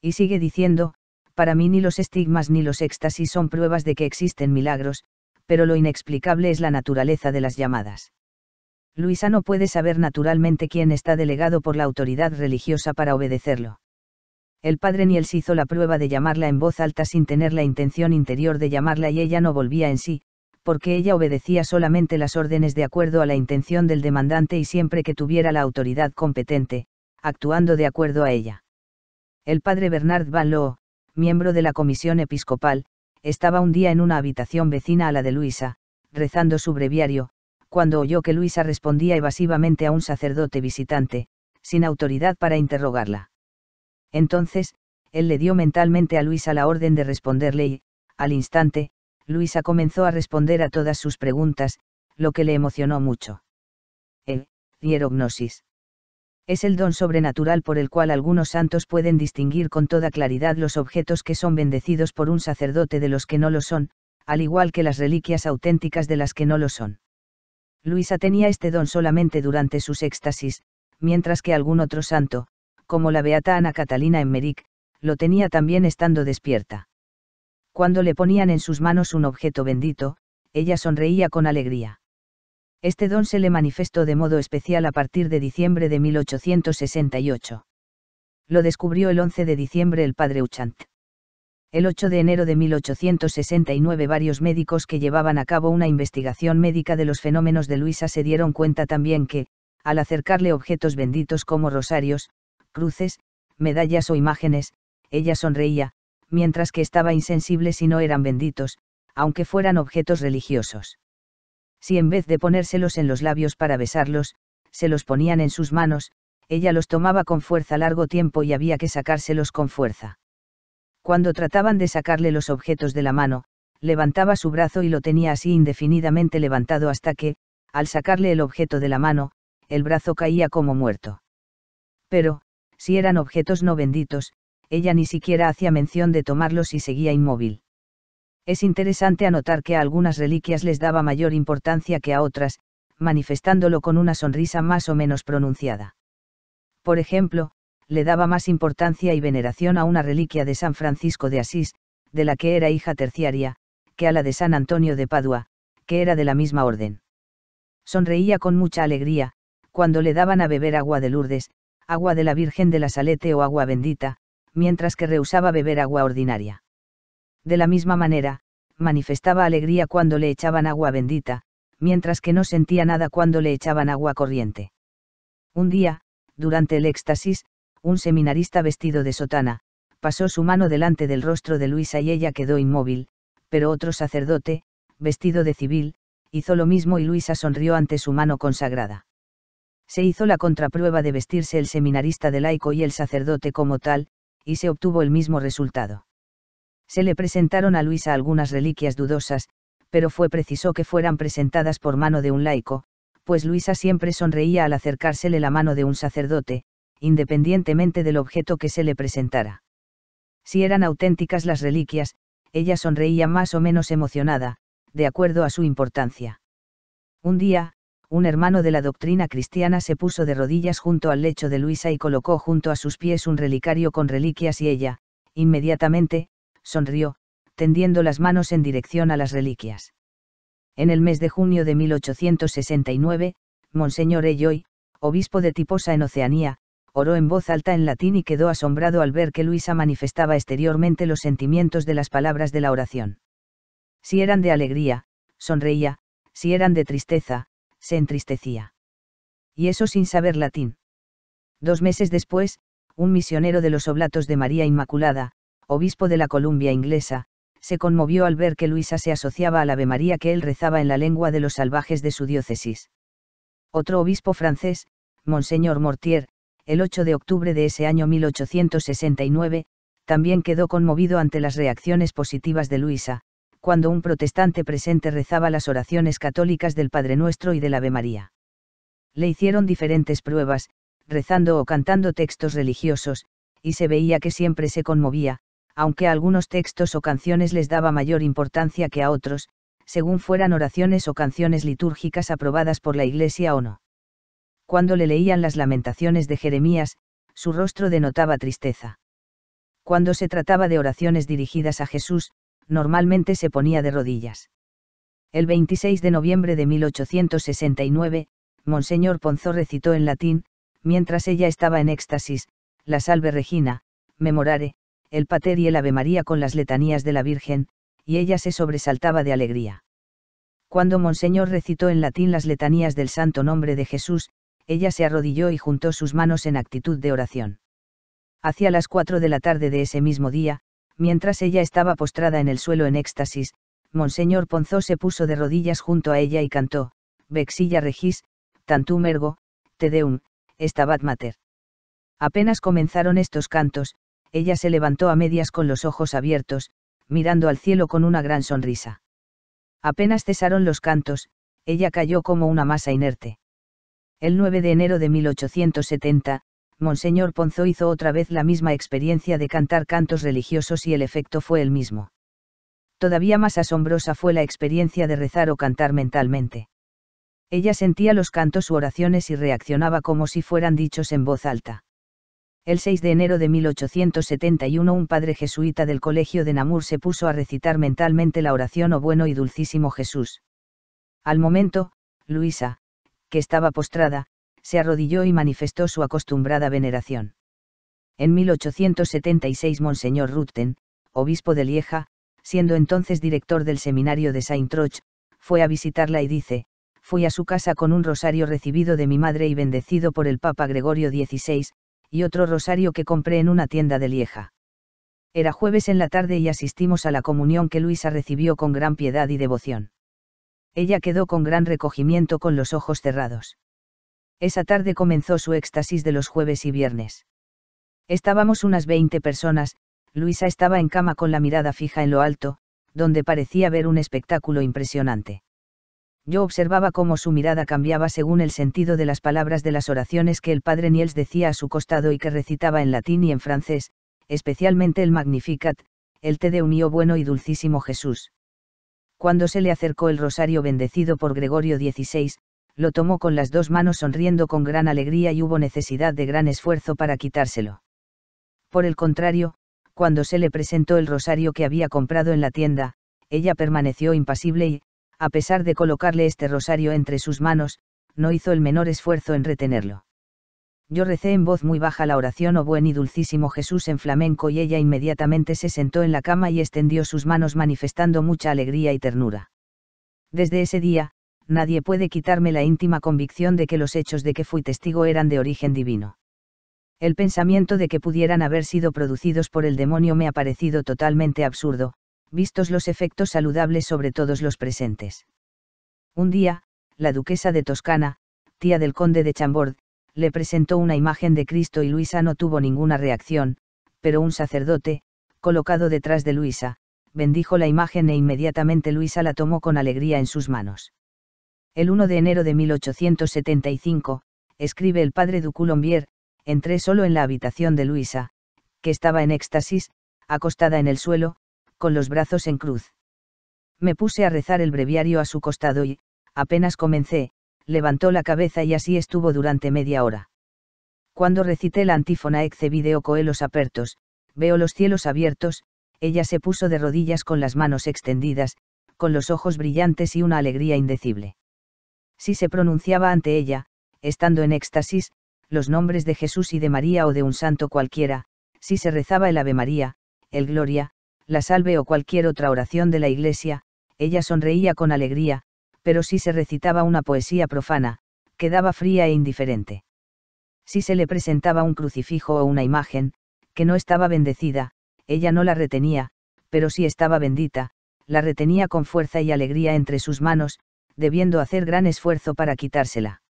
A: Y sigue diciendo, para mí ni los estigmas ni los éxtasis son pruebas de que existen milagros, pero lo inexplicable es la naturaleza de las llamadas. Luisa no puede saber naturalmente quién está delegado por la autoridad religiosa para obedecerlo. El padre Niels hizo la prueba de llamarla en voz alta sin tener la intención interior de llamarla y ella no volvía en sí, porque ella obedecía solamente las órdenes de acuerdo a la intención del demandante y siempre que tuviera la autoridad competente, actuando de acuerdo a ella. El padre Bernard Van Loo, miembro de la comisión episcopal, estaba un día en una habitación vecina a la de Luisa, rezando su breviario, cuando oyó que Luisa respondía evasivamente a un sacerdote visitante, sin autoridad para interrogarla. Entonces, él le dio mentalmente a Luisa la orden de responderle y, al instante, Luisa comenzó a responder a todas sus preguntas, lo que le emocionó mucho. El hierognosis. Es el don sobrenatural por el cual algunos santos pueden distinguir con toda claridad los objetos que son bendecidos por un sacerdote de los que no lo son, al igual que las reliquias auténticas de las que no lo son. Luisa tenía este don solamente durante sus éxtasis, mientras que algún otro santo, como la beata Ana Catalina en Meric, lo tenía también estando despierta. Cuando le ponían en sus manos un objeto bendito, ella sonreía con alegría. Este don se le manifestó de modo especial a partir de diciembre de 1868. Lo descubrió el 11 de diciembre el padre Uchant. El 8 de enero de 1869 varios médicos que llevaban a cabo una investigación médica de los fenómenos de Luisa se dieron cuenta también que, al acercarle objetos benditos como rosarios, cruces, medallas o imágenes, ella sonreía, mientras que estaba insensible si no eran benditos, aunque fueran objetos religiosos. Si en vez de ponérselos en los labios para besarlos, se los ponían en sus manos, ella los tomaba con fuerza largo tiempo y había que sacárselos con fuerza cuando trataban de sacarle los objetos de la mano, levantaba su brazo y lo tenía así indefinidamente levantado hasta que, al sacarle el objeto de la mano, el brazo caía como muerto. Pero, si eran objetos no benditos, ella ni siquiera hacía mención de tomarlos y seguía inmóvil. Es interesante anotar que a algunas reliquias les daba mayor importancia que a otras, manifestándolo con una sonrisa más o menos pronunciada. Por ejemplo, le daba más importancia y veneración a una reliquia de San Francisco de Asís, de la que era hija terciaria, que a la de San Antonio de Padua, que era de la misma orden. Sonreía con mucha alegría, cuando le daban a beber agua de Lourdes, agua de la Virgen de la Salete o agua bendita, mientras que rehusaba beber agua ordinaria. De la misma manera, manifestaba alegría cuando le echaban agua bendita, mientras que no sentía nada cuando le echaban agua corriente. Un día, durante el éxtasis, un seminarista vestido de sotana, pasó su mano delante del rostro de Luisa y ella quedó inmóvil, pero otro sacerdote, vestido de civil, hizo lo mismo y Luisa sonrió ante su mano consagrada. Se hizo la contraprueba de vestirse el seminarista de laico y el sacerdote como tal, y se obtuvo el mismo resultado. Se le presentaron a Luisa algunas reliquias dudosas, pero fue preciso que fueran presentadas por mano de un laico, pues Luisa siempre sonreía al acercársele la mano de un sacerdote, independientemente del objeto que se le presentara. Si eran auténticas las reliquias, ella sonreía más o menos emocionada, de acuerdo a su importancia. Un día, un hermano de la doctrina cristiana se puso de rodillas junto al lecho de Luisa y colocó junto a sus pies un relicario con reliquias y ella, inmediatamente, sonrió, tendiendo las manos en dirección a las reliquias. En el mes de junio de 1869, Monseñor Elloy, obispo de Tiposa en Oceanía, oró en voz alta en latín y quedó asombrado al ver que Luisa manifestaba exteriormente los sentimientos de las palabras de la oración. Si eran de alegría, sonreía, si eran de tristeza, se entristecía. Y eso sin saber latín. Dos meses después, un misionero de los Oblatos de María Inmaculada, obispo de la Columbia inglesa, se conmovió al ver que Luisa se asociaba al Ave María que él rezaba en la lengua de los salvajes de su diócesis. Otro obispo francés, Monseñor Mortier, el 8 de octubre de ese año 1869, también quedó conmovido ante las reacciones positivas de Luisa, cuando un protestante presente rezaba las oraciones católicas del Padre Nuestro y del Ave María. Le hicieron diferentes pruebas, rezando o cantando textos religiosos, y se veía que siempre se conmovía, aunque a algunos textos o canciones les daba mayor importancia que a otros, según fueran oraciones o canciones litúrgicas aprobadas por la Iglesia o no cuando le leían las lamentaciones de Jeremías, su rostro denotaba tristeza. Cuando se trataba de oraciones dirigidas a Jesús, normalmente se ponía de rodillas. El 26 de noviembre de 1869, Monseñor Ponzo recitó en latín, mientras ella estaba en éxtasis, la Salve Regina, Memorare, el Pater y el Ave María con las letanías de la Virgen, y ella se sobresaltaba de alegría. Cuando Monseñor recitó en latín las letanías del Santo Nombre de Jesús, ella se arrodilló y juntó sus manos en actitud de oración. Hacia las cuatro de la tarde de ese mismo día, mientras ella estaba postrada en el suelo en éxtasis, Monseñor Ponzó se puso de rodillas junto a ella y cantó, Vexilla regis, tantum ergo, te deum, estabat mater. Apenas comenzaron estos cantos, ella se levantó a medias con los ojos abiertos, mirando al cielo con una gran sonrisa. Apenas cesaron los cantos, ella cayó como una masa inerte. El 9 de enero de 1870, Monseñor Ponzo hizo otra vez la misma experiencia de cantar cantos religiosos y el efecto fue el mismo. Todavía más asombrosa fue la experiencia de rezar o cantar mentalmente. Ella sentía los cantos u oraciones y reaccionaba como si fueran dichos en voz alta. El 6 de enero de 1871 un padre jesuita del colegio de Namur se puso a recitar mentalmente la oración O oh bueno y dulcísimo Jesús. Al momento, Luisa, que estaba postrada, se arrodilló y manifestó su acostumbrada veneración. En 1876 Monseñor Rutten, obispo de Lieja, siendo entonces director del seminario de Saint-Roch, fue a visitarla y dice, fui a su casa con un rosario recibido de mi madre y bendecido por el Papa Gregorio XVI, y otro rosario que compré en una tienda de Lieja. Era jueves en la tarde y asistimos a la comunión que Luisa recibió con gran piedad y devoción ella quedó con gran recogimiento con los ojos cerrados. Esa tarde comenzó su éxtasis de los jueves y viernes. Estábamos unas veinte personas, Luisa estaba en cama con la mirada fija en lo alto, donde parecía ver un espectáculo impresionante. Yo observaba cómo su mirada cambiaba según el sentido de las palabras de las oraciones que el padre Niels decía a su costado y que recitaba en latín y en francés, especialmente el Magnificat, el Te de unío bueno y dulcísimo Jesús cuando se le acercó el rosario bendecido por Gregorio XVI, lo tomó con las dos manos sonriendo con gran alegría y hubo necesidad de gran esfuerzo para quitárselo. Por el contrario, cuando se le presentó el rosario que había comprado en la tienda, ella permaneció impasible y, a pesar de colocarle este rosario entre sus manos, no hizo el menor esfuerzo en retenerlo yo recé en voz muy baja la oración o oh buen y dulcísimo Jesús en flamenco y ella inmediatamente se sentó en la cama y extendió sus manos manifestando mucha alegría y ternura. Desde ese día, nadie puede quitarme la íntima convicción de que los hechos de que fui testigo eran de origen divino. El pensamiento de que pudieran haber sido producidos por el demonio me ha parecido totalmente absurdo, vistos los efectos saludables sobre todos los presentes. Un día, la duquesa de Toscana, tía del conde de Chambord, le presentó una imagen de Cristo y Luisa no tuvo ninguna reacción, pero un sacerdote, colocado detrás de Luisa, bendijo la imagen e inmediatamente Luisa la tomó con alegría en sus manos. El 1 de enero de 1875, escribe el padre Ducoulombier, entré solo en la habitación de Luisa, que estaba en éxtasis, acostada en el suelo, con los brazos en cruz. Me puse a rezar el breviario a su costado y, apenas comencé, levantó la cabeza y así estuvo durante media hora. Cuando recité la antífona Ecce video coelos apertos, veo los cielos abiertos, ella se puso de rodillas con las manos extendidas, con los ojos brillantes y una alegría indecible. Si se pronunciaba ante ella, estando en éxtasis, los nombres de Jesús y de María o de un santo cualquiera, si se rezaba el Ave María, el Gloria, la Salve o cualquier otra oración de la Iglesia, ella sonreía con alegría, pero si se recitaba una poesía profana, quedaba fría e indiferente. Si se le presentaba un crucifijo o una imagen, que no estaba bendecida, ella no la retenía, pero si estaba bendita, la retenía con fuerza y alegría entre sus manos, debiendo hacer gran esfuerzo para quitársela.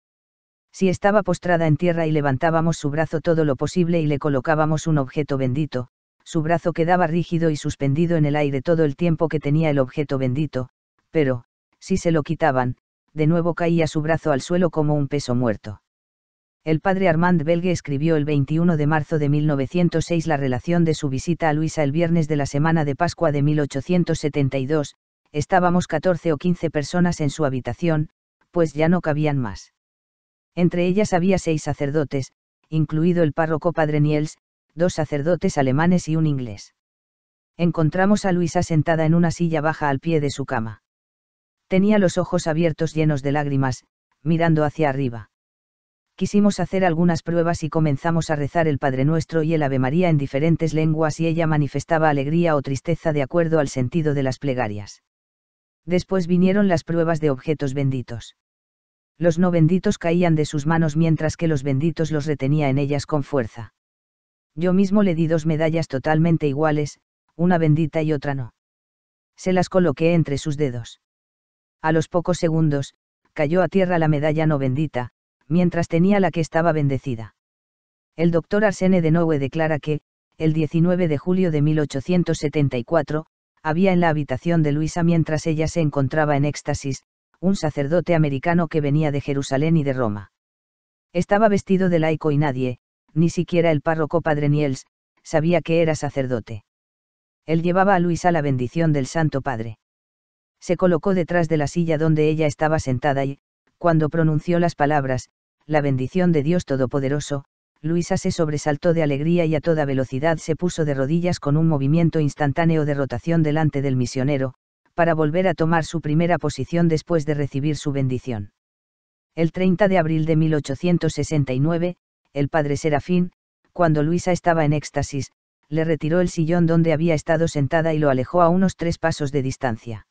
A: Si estaba postrada en tierra y levantábamos su brazo todo lo posible y le colocábamos un objeto bendito, su brazo quedaba rígido y suspendido en el aire todo el tiempo que tenía el objeto bendito, pero, si se lo quitaban, de nuevo caía su brazo al suelo como un peso muerto. El padre Armand Belge escribió el 21 de marzo de 1906 la relación de su visita a Luisa el viernes de la semana de Pascua de 1872, estábamos 14 o 15 personas en su habitación, pues ya no cabían más. Entre ellas había seis sacerdotes, incluido el párroco padre Niels, dos sacerdotes alemanes y un inglés. Encontramos a Luisa sentada en una silla baja al pie de su cama. Tenía los ojos abiertos llenos de lágrimas, mirando hacia arriba. Quisimos hacer algunas pruebas y comenzamos a rezar el Padre Nuestro y el Ave María en diferentes lenguas y ella manifestaba alegría o tristeza de acuerdo al sentido de las plegarias. Después vinieron las pruebas de objetos benditos. Los no benditos caían de sus manos mientras que los benditos los retenía en ellas con fuerza. Yo mismo le di dos medallas totalmente iguales, una bendita y otra no. Se las coloqué entre sus dedos. A los pocos segundos, cayó a tierra la medalla no bendita, mientras tenía la que estaba bendecida. El doctor Arsene de Noue declara que, el 19 de julio de 1874, había en la habitación de Luisa mientras ella se encontraba en éxtasis, un sacerdote americano que venía de Jerusalén y de Roma. Estaba vestido de laico y nadie, ni siquiera el párroco padre Niels, sabía que era sacerdote. Él llevaba a Luisa la bendición del Santo Padre se colocó detrás de la silla donde ella estaba sentada y, cuando pronunció las palabras, la bendición de Dios Todopoderoso, Luisa se sobresaltó de alegría y a toda velocidad se puso de rodillas con un movimiento instantáneo de rotación delante del misionero, para volver a tomar su primera posición después de recibir su bendición. El 30 de abril de 1869, el padre Serafín, cuando Luisa estaba en éxtasis, le retiró el sillón donde había estado sentada y lo alejó a unos tres pasos de distancia.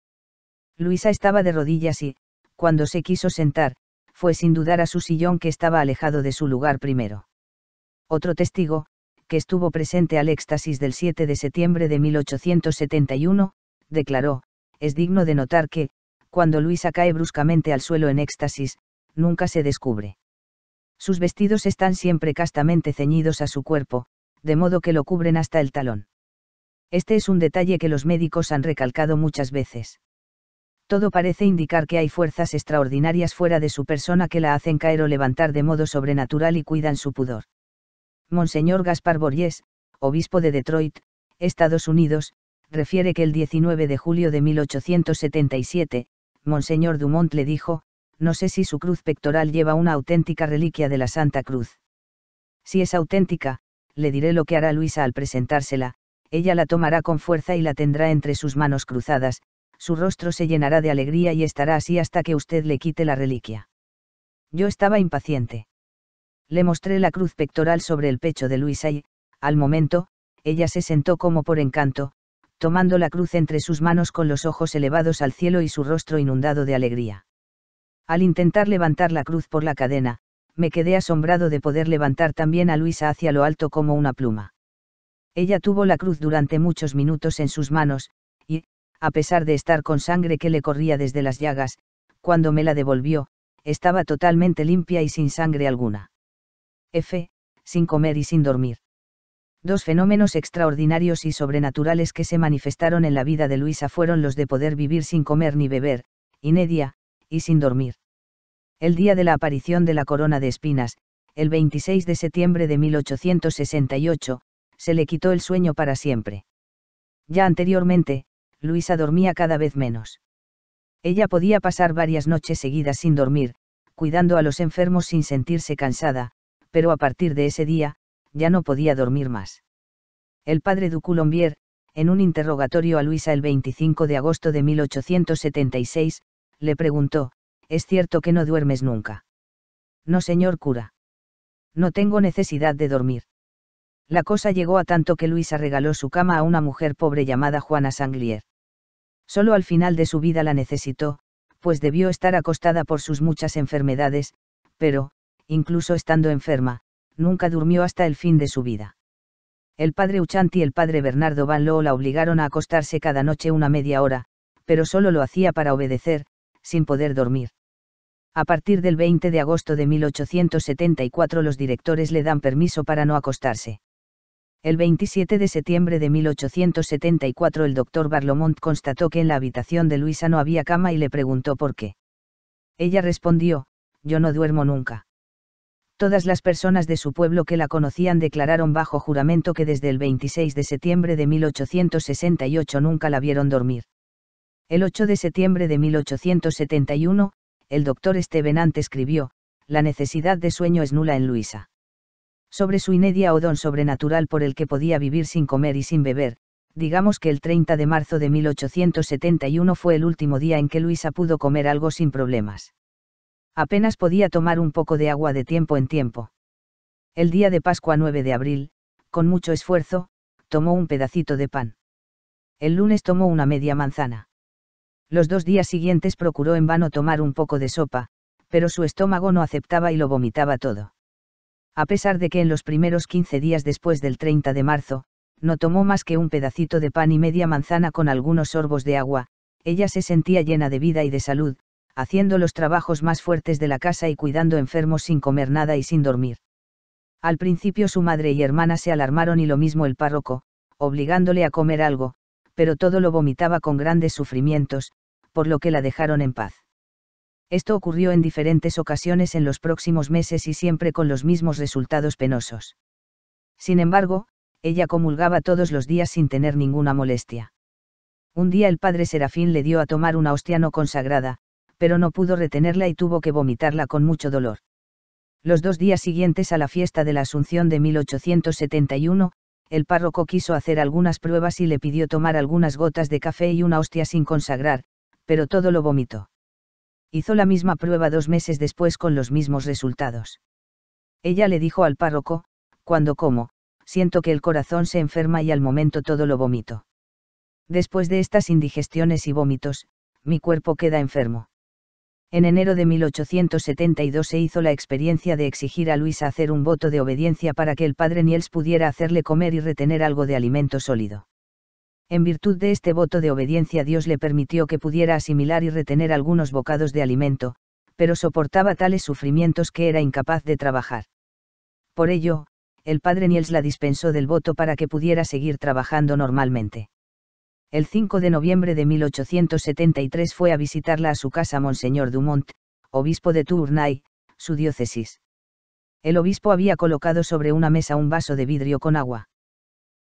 A: Luisa estaba de rodillas y, cuando se quiso sentar, fue sin dudar a su sillón que estaba alejado de su lugar primero. Otro testigo, que estuvo presente al éxtasis del 7 de septiembre de 1871, declaró, es digno de notar que, cuando Luisa cae bruscamente al suelo en éxtasis, nunca se descubre. Sus vestidos están siempre castamente ceñidos a su cuerpo, de modo que lo cubren hasta el talón. Este es un detalle que los médicos han recalcado muchas veces todo parece indicar que hay fuerzas extraordinarias fuera de su persona que la hacen caer o levantar de modo sobrenatural y cuidan su pudor. Monseñor Gaspar Borges, obispo de Detroit, Estados Unidos, refiere que el 19 de julio de 1877, Monseñor Dumont le dijo, no sé si su cruz pectoral lleva una auténtica reliquia de la Santa Cruz. Si es auténtica, le diré lo que hará Luisa al presentársela, ella la tomará con fuerza y la tendrá entre sus manos cruzadas, su rostro se llenará de alegría y estará así hasta que usted le quite la reliquia. Yo estaba impaciente. Le mostré la cruz pectoral sobre el pecho de Luisa y, al momento, ella se sentó como por encanto, tomando la cruz entre sus manos con los ojos elevados al cielo y su rostro inundado de alegría. Al intentar levantar la cruz por la cadena, me quedé asombrado de poder levantar también a Luisa hacia lo alto como una pluma. Ella tuvo la cruz durante muchos minutos en sus manos, a pesar de estar con sangre que le corría desde las llagas, cuando me la devolvió, estaba totalmente limpia y sin sangre alguna. F. Sin comer y sin dormir. Dos fenómenos extraordinarios y sobrenaturales que se manifestaron en la vida de Luisa fueron los de poder vivir sin comer ni beber, inedia, y sin dormir. El día de la aparición de la corona de espinas, el 26 de septiembre de 1868, se le quitó el sueño para siempre. Ya anteriormente, Luisa dormía cada vez menos. Ella podía pasar varias noches seguidas sin dormir, cuidando a los enfermos sin sentirse cansada, pero a partir de ese día, ya no podía dormir más. El padre Ducoulombier, en un interrogatorio a Luisa el 25 de agosto de 1876, le preguntó, ¿es cierto que no duermes nunca? No, señor cura. No tengo necesidad de dormir. La cosa llegó a tanto que Luisa regaló su cama a una mujer pobre llamada Juana Sanglier. Solo al final de su vida la necesitó, pues debió estar acostada por sus muchas enfermedades, pero, incluso estando enferma, nunca durmió hasta el fin de su vida. El padre Uchanti y el padre Bernardo Van Loo la obligaron a acostarse cada noche una media hora, pero solo lo hacía para obedecer, sin poder dormir. A partir del 20 de agosto de 1874 los directores le dan permiso para no acostarse. El 27 de septiembre de 1874 el doctor Barlomont constató que en la habitación de Luisa no había cama y le preguntó por qué. Ella respondió, yo no duermo nunca. Todas las personas de su pueblo que la conocían declararon bajo juramento que desde el 26 de septiembre de 1868 nunca la vieron dormir. El 8 de septiembre de 1871, el doctor Stevenant escribió, La necesidad de sueño es nula en Luisa sobre su inedia o don sobrenatural por el que podía vivir sin comer y sin beber, digamos que el 30 de marzo de 1871 fue el último día en que Luisa pudo comer algo sin problemas. Apenas podía tomar un poco de agua de tiempo en tiempo. El día de Pascua 9 de abril, con mucho esfuerzo, tomó un pedacito de pan. El lunes tomó una media manzana. Los dos días siguientes procuró en vano tomar un poco de sopa, pero su estómago no aceptaba y lo vomitaba todo a pesar de que en los primeros 15 días después del 30 de marzo, no tomó más que un pedacito de pan y media manzana con algunos sorbos de agua, ella se sentía llena de vida y de salud, haciendo los trabajos más fuertes de la casa y cuidando enfermos sin comer nada y sin dormir. Al principio su madre y hermana se alarmaron y lo mismo el párroco, obligándole a comer algo, pero todo lo vomitaba con grandes sufrimientos, por lo que la dejaron en paz. Esto ocurrió en diferentes ocasiones en los próximos meses y siempre con los mismos resultados penosos. Sin embargo, ella comulgaba todos los días sin tener ninguna molestia. Un día el padre Serafín le dio a tomar una hostia no consagrada, pero no pudo retenerla y tuvo que vomitarla con mucho dolor. Los dos días siguientes a la fiesta de la Asunción de 1871, el párroco quiso hacer algunas pruebas y le pidió tomar algunas gotas de café y una hostia sin consagrar, pero todo lo vomitó. Hizo la misma prueba dos meses después con los mismos resultados. Ella le dijo al párroco, cuando como, siento que el corazón se enferma y al momento todo lo vomito. Después de estas indigestiones y vómitos, mi cuerpo queda enfermo. En enero de 1872 se hizo la experiencia de exigir a Luisa hacer un voto de obediencia para que el padre Niels pudiera hacerle comer y retener algo de alimento sólido. En virtud de este voto de obediencia Dios le permitió que pudiera asimilar y retener algunos bocados de alimento, pero soportaba tales sufrimientos que era incapaz de trabajar. Por ello, el padre Niels la dispensó del voto para que pudiera seguir trabajando normalmente. El 5 de noviembre de 1873 fue a visitarla a su casa Monseñor Dumont, obispo de Tournai, su diócesis. El obispo había colocado sobre una mesa un vaso de vidrio con agua.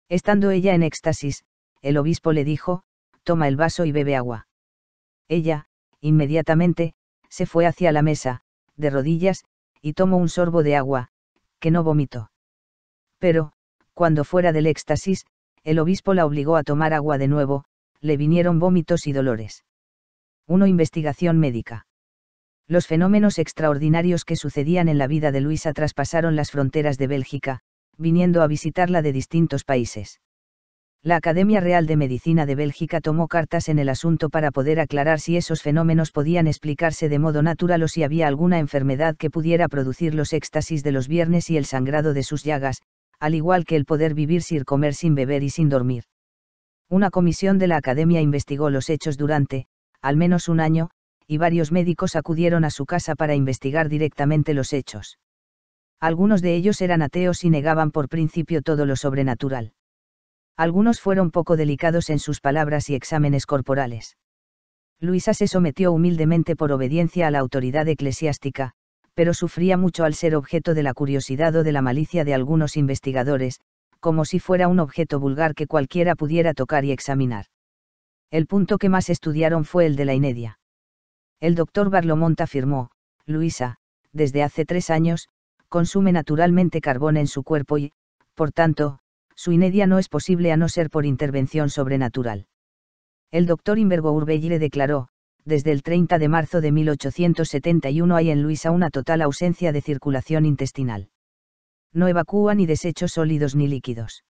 A: Estando ella en éxtasis, el obispo le dijo, toma el vaso y bebe agua. Ella, inmediatamente, se fue hacia la mesa, de rodillas, y tomó un sorbo de agua, que no vomitó. Pero, cuando fuera del éxtasis, el obispo la obligó a tomar agua de nuevo, le vinieron vómitos y dolores. 1. Investigación médica. Los fenómenos extraordinarios que sucedían en la vida de Luisa traspasaron las fronteras de Bélgica, viniendo a visitarla de distintos países la Academia Real de Medicina de Bélgica tomó cartas en el asunto para poder aclarar si esos fenómenos podían explicarse de modo natural o si había alguna enfermedad que pudiera producir los éxtasis de los viernes y el sangrado de sus llagas, al igual que el poder vivir sin comer, sin beber y sin dormir. Una comisión de la Academia investigó los hechos durante, al menos un año, y varios médicos acudieron a su casa para investigar directamente los hechos. Algunos de ellos eran ateos y negaban por principio todo lo sobrenatural algunos fueron poco delicados en sus palabras y exámenes corporales. Luisa se sometió humildemente por obediencia a la autoridad eclesiástica, pero sufría mucho al ser objeto de la curiosidad o de la malicia de algunos investigadores, como si fuera un objeto vulgar que cualquiera pudiera tocar y examinar. El punto que más estudiaron fue el de la inedia. El doctor Barlomont afirmó, Luisa, desde hace tres años, consume naturalmente carbón en su cuerpo y, por tanto, su inedia no es posible a no ser por intervención sobrenatural. El doctor Invergo Urbelli le declaró, desde el 30 de marzo de 1871 hay en Luisa una total ausencia de circulación intestinal. No evacúa ni desechos sólidos ni líquidos.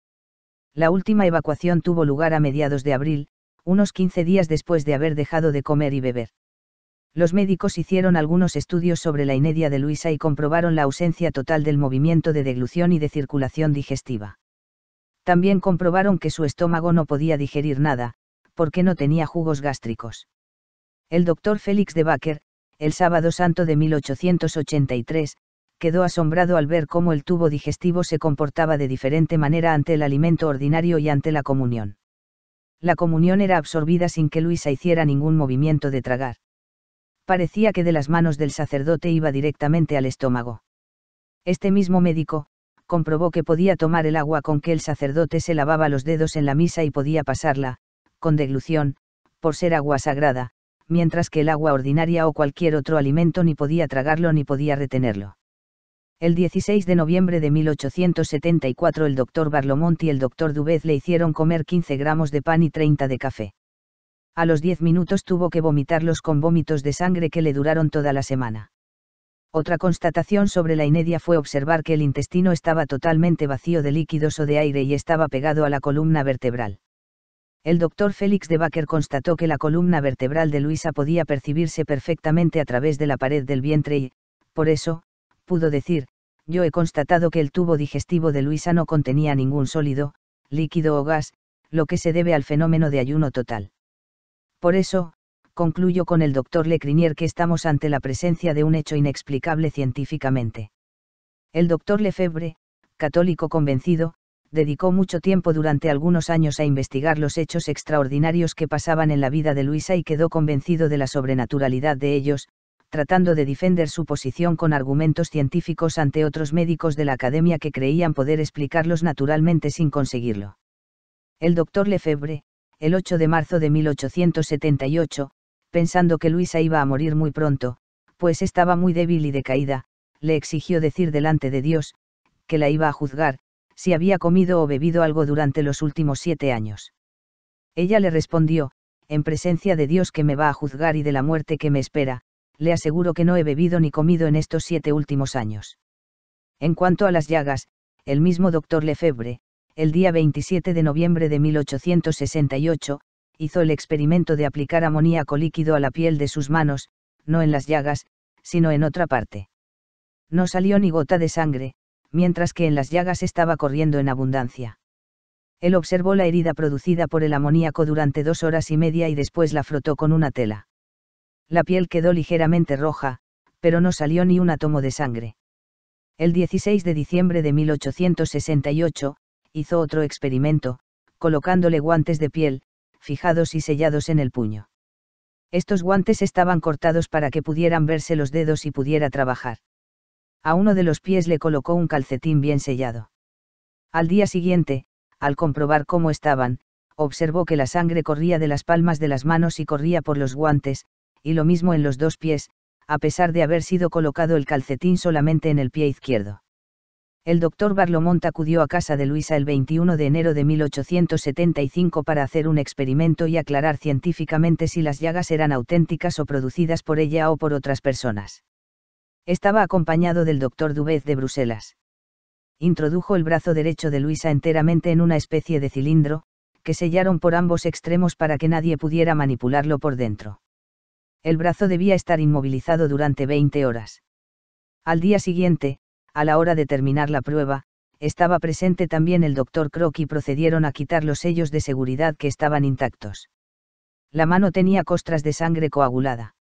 A: La última evacuación tuvo lugar a mediados de abril, unos 15 días después de haber dejado de comer y beber. Los médicos hicieron algunos estudios sobre la inedia de Luisa y comprobaron la ausencia total del movimiento de deglución y de circulación digestiva. También comprobaron que su estómago no podía digerir nada, porque no tenía jugos gástricos. El doctor Félix de Baker, el sábado santo de 1883, quedó asombrado al ver cómo el tubo digestivo se comportaba de diferente manera ante el alimento ordinario y ante la comunión. La comunión era absorbida sin que Luisa hiciera ningún movimiento de tragar. Parecía que de las manos del sacerdote iba directamente al estómago. Este mismo médico, comprobó que podía tomar el agua con que el sacerdote se lavaba los dedos en la misa y podía pasarla, con deglución, por ser agua sagrada, mientras que el agua ordinaria o cualquier otro alimento ni podía tragarlo ni podía retenerlo. El 16 de noviembre de 1874 el doctor Barlomont y el doctor Dubez le hicieron comer 15 gramos de pan y 30 de café. A los 10 minutos tuvo que vomitarlos con vómitos de sangre que le duraron toda la semana. Otra constatación sobre la inedia fue observar que el intestino estaba totalmente vacío de líquidos o de aire y estaba pegado a la columna vertebral. El doctor Félix de Baker constató que la columna vertebral de Luisa podía percibirse perfectamente a través de la pared del vientre y, por eso, pudo decir, yo he constatado que el tubo digestivo de Luisa no contenía ningún sólido, líquido o gas, lo que se debe al fenómeno de ayuno total. Por eso, concluyo con el doctor Crinier que estamos ante la presencia de un hecho inexplicable científicamente. El doctor Lefebvre, católico convencido, dedicó mucho tiempo durante algunos años a investigar los hechos extraordinarios que pasaban en la vida de Luisa y quedó convencido de la sobrenaturalidad de ellos, tratando de defender su posición con argumentos científicos ante otros médicos de la academia que creían poder explicarlos naturalmente sin conseguirlo. El doctor Lefebvre, el 8 de marzo de 1878, pensando que Luisa iba a morir muy pronto, pues estaba muy débil y decaída, le exigió decir delante de Dios, que la iba a juzgar, si había comido o bebido algo durante los últimos siete años. Ella le respondió, en presencia de Dios que me va a juzgar y de la muerte que me espera, le aseguro que no he bebido ni comido en estos siete últimos años. En cuanto a las llagas, el mismo doctor Lefebvre, el día 27 de noviembre de 1868, hizo el experimento de aplicar amoníaco líquido a la piel de sus manos, no en las llagas, sino en otra parte. No salió ni gota de sangre, mientras que en las llagas estaba corriendo en abundancia. Él observó la herida producida por el amoníaco durante dos horas y media y después la frotó con una tela. La piel quedó ligeramente roja, pero no salió ni un átomo de sangre. El 16 de diciembre de 1868, hizo otro experimento, colocándole guantes de piel, fijados y sellados en el puño. Estos guantes estaban cortados para que pudieran verse los dedos y pudiera trabajar. A uno de los pies le colocó un calcetín bien sellado. Al día siguiente, al comprobar cómo estaban, observó que la sangre corría de las palmas de las manos y corría por los guantes, y lo mismo en los dos pies, a pesar de haber sido colocado el calcetín solamente en el pie izquierdo el doctor Barlomont acudió a casa de Luisa el 21 de enero de 1875 para hacer un experimento y aclarar científicamente si las llagas eran auténticas o producidas por ella o por otras personas. Estaba acompañado del doctor Dubez de Bruselas. Introdujo el brazo derecho de Luisa enteramente en una especie de cilindro, que sellaron por ambos extremos para que nadie pudiera manipularlo por dentro. El brazo debía estar inmovilizado durante 20 horas. Al día siguiente, a la hora de terminar la prueba, estaba presente también el doctor Croc y procedieron a quitar los sellos de seguridad que estaban intactos. La mano tenía costras de sangre coagulada.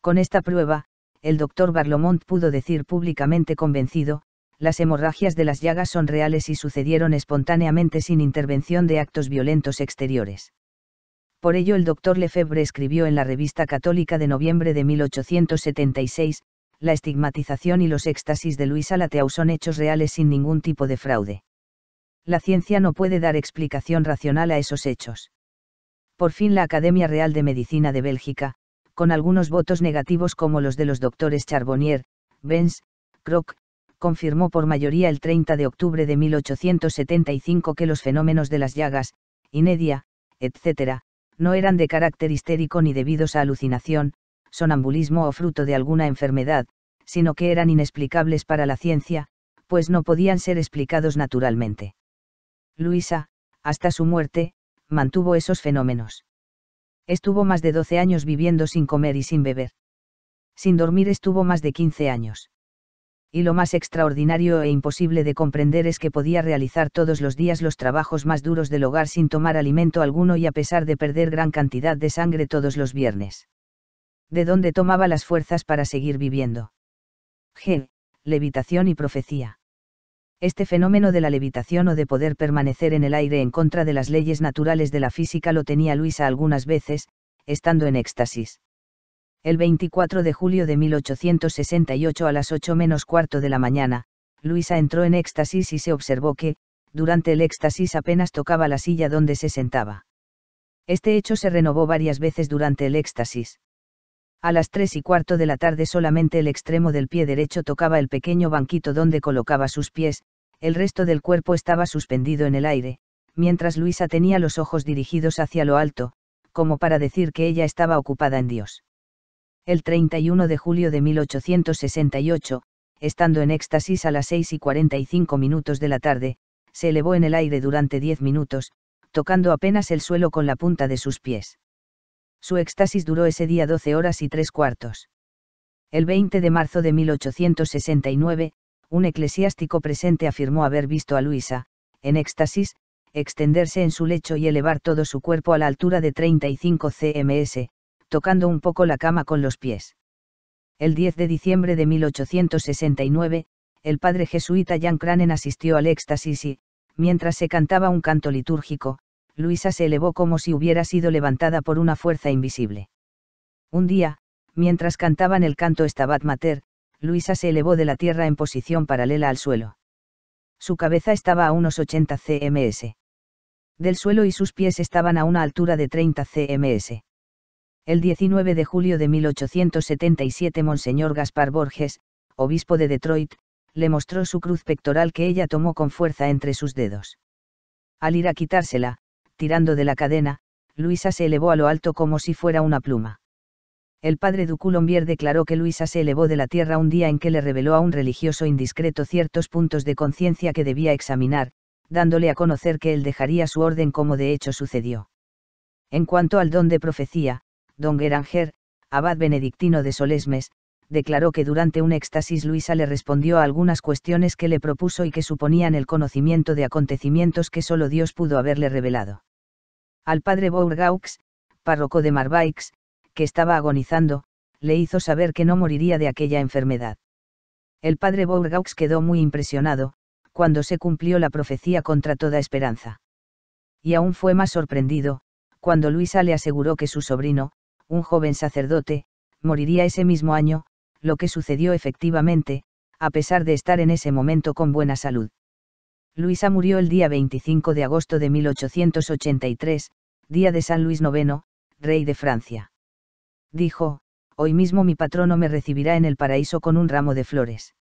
A: Con esta prueba, el doctor Barlomont pudo decir públicamente convencido, las hemorragias de las llagas son reales y sucedieron espontáneamente sin intervención de actos violentos exteriores. Por ello el doctor Lefebvre escribió en la Revista Católica de noviembre de 1876, la estigmatización y los éxtasis de Luisa Lateau son hechos reales sin ningún tipo de fraude. La ciencia no puede dar explicación racional a esos hechos. Por fin la Academia Real de Medicina de Bélgica, con algunos votos negativos como los de los doctores Charbonnier, Benz, Kroc, confirmó por mayoría el 30 de octubre de 1875 que los fenómenos de las llagas, inedia, etc., no eran de carácter histérico ni debidos a alucinación, sonambulismo o fruto de alguna enfermedad, sino que eran inexplicables para la ciencia, pues no podían ser explicados naturalmente. Luisa, hasta su muerte, mantuvo esos fenómenos. Estuvo más de 12 años viviendo sin comer y sin beber. Sin dormir estuvo más de 15 años. Y lo más extraordinario e imposible de comprender es que podía realizar todos los días los trabajos más duros del hogar sin tomar alimento alguno y a pesar de perder gran cantidad de sangre todos los viernes de dónde tomaba las fuerzas para seguir viviendo. G. Levitación y profecía. Este fenómeno de la levitación o de poder permanecer en el aire en contra de las leyes naturales de la física lo tenía Luisa algunas veces, estando en éxtasis. El 24 de julio de 1868 a las 8 menos cuarto de la mañana, Luisa entró en éxtasis y se observó que, durante el éxtasis apenas tocaba la silla donde se sentaba. Este hecho se renovó varias veces durante el éxtasis. A las tres y cuarto de la tarde solamente el extremo del pie derecho tocaba el pequeño banquito donde colocaba sus pies, el resto del cuerpo estaba suspendido en el aire, mientras Luisa tenía los ojos dirigidos hacia lo alto, como para decir que ella estaba ocupada en Dios. El 31 de julio de 1868, estando en éxtasis a las 6 y 45 minutos de la tarde, se elevó en el aire durante 10 minutos, tocando apenas el suelo con la punta de sus pies. Su éxtasis duró ese día 12 horas y tres cuartos. El 20 de marzo de 1869, un eclesiástico presente afirmó haber visto a Luisa, en éxtasis, extenderse en su lecho y elevar todo su cuerpo a la altura de 35 cms, tocando un poco la cama con los pies. El 10 de diciembre de 1869, el padre jesuita Jan Cranen asistió al éxtasis y, mientras se cantaba un canto litúrgico, Luisa se elevó como si hubiera sido levantada por una fuerza invisible. Un día, mientras cantaban el canto Stabat Mater, Luisa se elevó de la tierra en posición paralela al suelo. Su cabeza estaba a unos 80 cms. Del suelo y sus pies estaban a una altura de 30 cms. El 19 de julio de 1877 Monseñor Gaspar Borges, obispo de Detroit, le mostró su cruz pectoral que ella tomó con fuerza entre sus dedos. Al ir a quitársela, Tirando de la cadena, Luisa se elevó a lo alto como si fuera una pluma. El padre Duculombier declaró que Luisa se elevó de la tierra un día en que le reveló a un religioso indiscreto ciertos puntos de conciencia que debía examinar, dándole a conocer que él dejaría su orden como de hecho sucedió. En cuanto al don de profecía, don Geranger, abad benedictino de Solesmes, declaró que durante un éxtasis Luisa le respondió a algunas cuestiones que le propuso y que suponían el conocimiento de acontecimientos que solo Dios pudo haberle revelado. Al padre Bourgaux, párroco de Marbaix, que estaba agonizando, le hizo saber que no moriría de aquella enfermedad. El padre Bourgaux quedó muy impresionado, cuando se cumplió la profecía contra toda esperanza. Y aún fue más sorprendido, cuando Luisa le aseguró que su sobrino, un joven sacerdote, moriría ese mismo año, lo que sucedió efectivamente, a pesar de estar en ese momento con buena salud. Luisa murió el día 25 de agosto de 1883, día de San Luis IX, rey de Francia. Dijo, hoy mismo mi patrono me recibirá en el paraíso con un ramo de flores.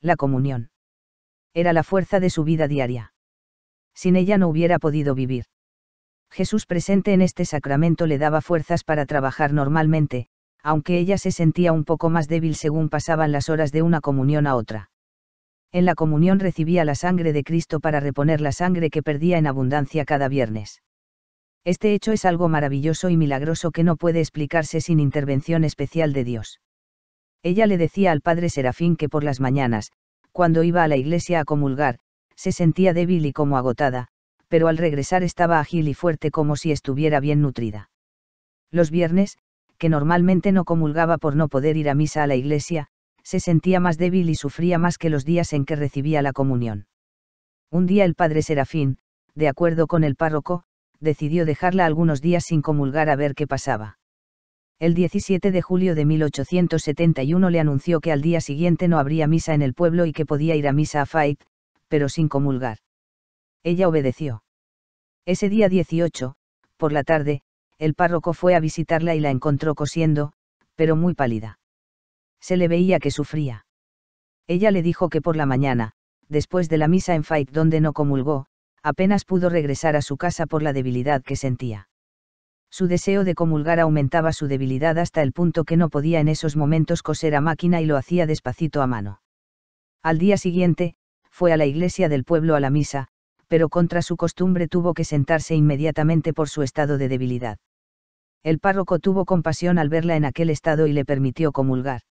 A: La comunión. Era la fuerza de su vida diaria. Sin ella no hubiera podido vivir. Jesús presente en este sacramento le daba fuerzas para trabajar normalmente, aunque ella se sentía un poco más débil según pasaban las horas de una comunión a otra. En la comunión recibía la sangre de Cristo para reponer la sangre que perdía en abundancia cada viernes. Este hecho es algo maravilloso y milagroso que no puede explicarse sin intervención especial de Dios. Ella le decía al padre Serafín que por las mañanas, cuando iba a la iglesia a comulgar, se sentía débil y como agotada, pero al regresar estaba ágil y fuerte como si estuviera bien nutrida. Los viernes, que normalmente no comulgaba por no poder ir a misa a la iglesia, se sentía más débil y sufría más que los días en que recibía la comunión. Un día el padre Serafín, de acuerdo con el párroco, decidió dejarla algunos días sin comulgar a ver qué pasaba. El 17 de julio de 1871 le anunció que al día siguiente no habría misa en el pueblo y que podía ir a misa a Fayt, pero sin comulgar. Ella obedeció. Ese día 18, por la tarde, el párroco fue a visitarla y la encontró cosiendo, pero muy pálida. Se le veía que sufría. Ella le dijo que por la mañana, después de la misa en Fight donde no comulgó, apenas pudo regresar a su casa por la debilidad que sentía. Su deseo de comulgar aumentaba su debilidad hasta el punto que no podía en esos momentos coser a máquina y lo hacía despacito a mano. Al día siguiente, fue a la iglesia del pueblo a la misa, pero contra su costumbre tuvo que sentarse inmediatamente por su estado de debilidad. El párroco tuvo compasión al verla en aquel estado y le permitió comulgar.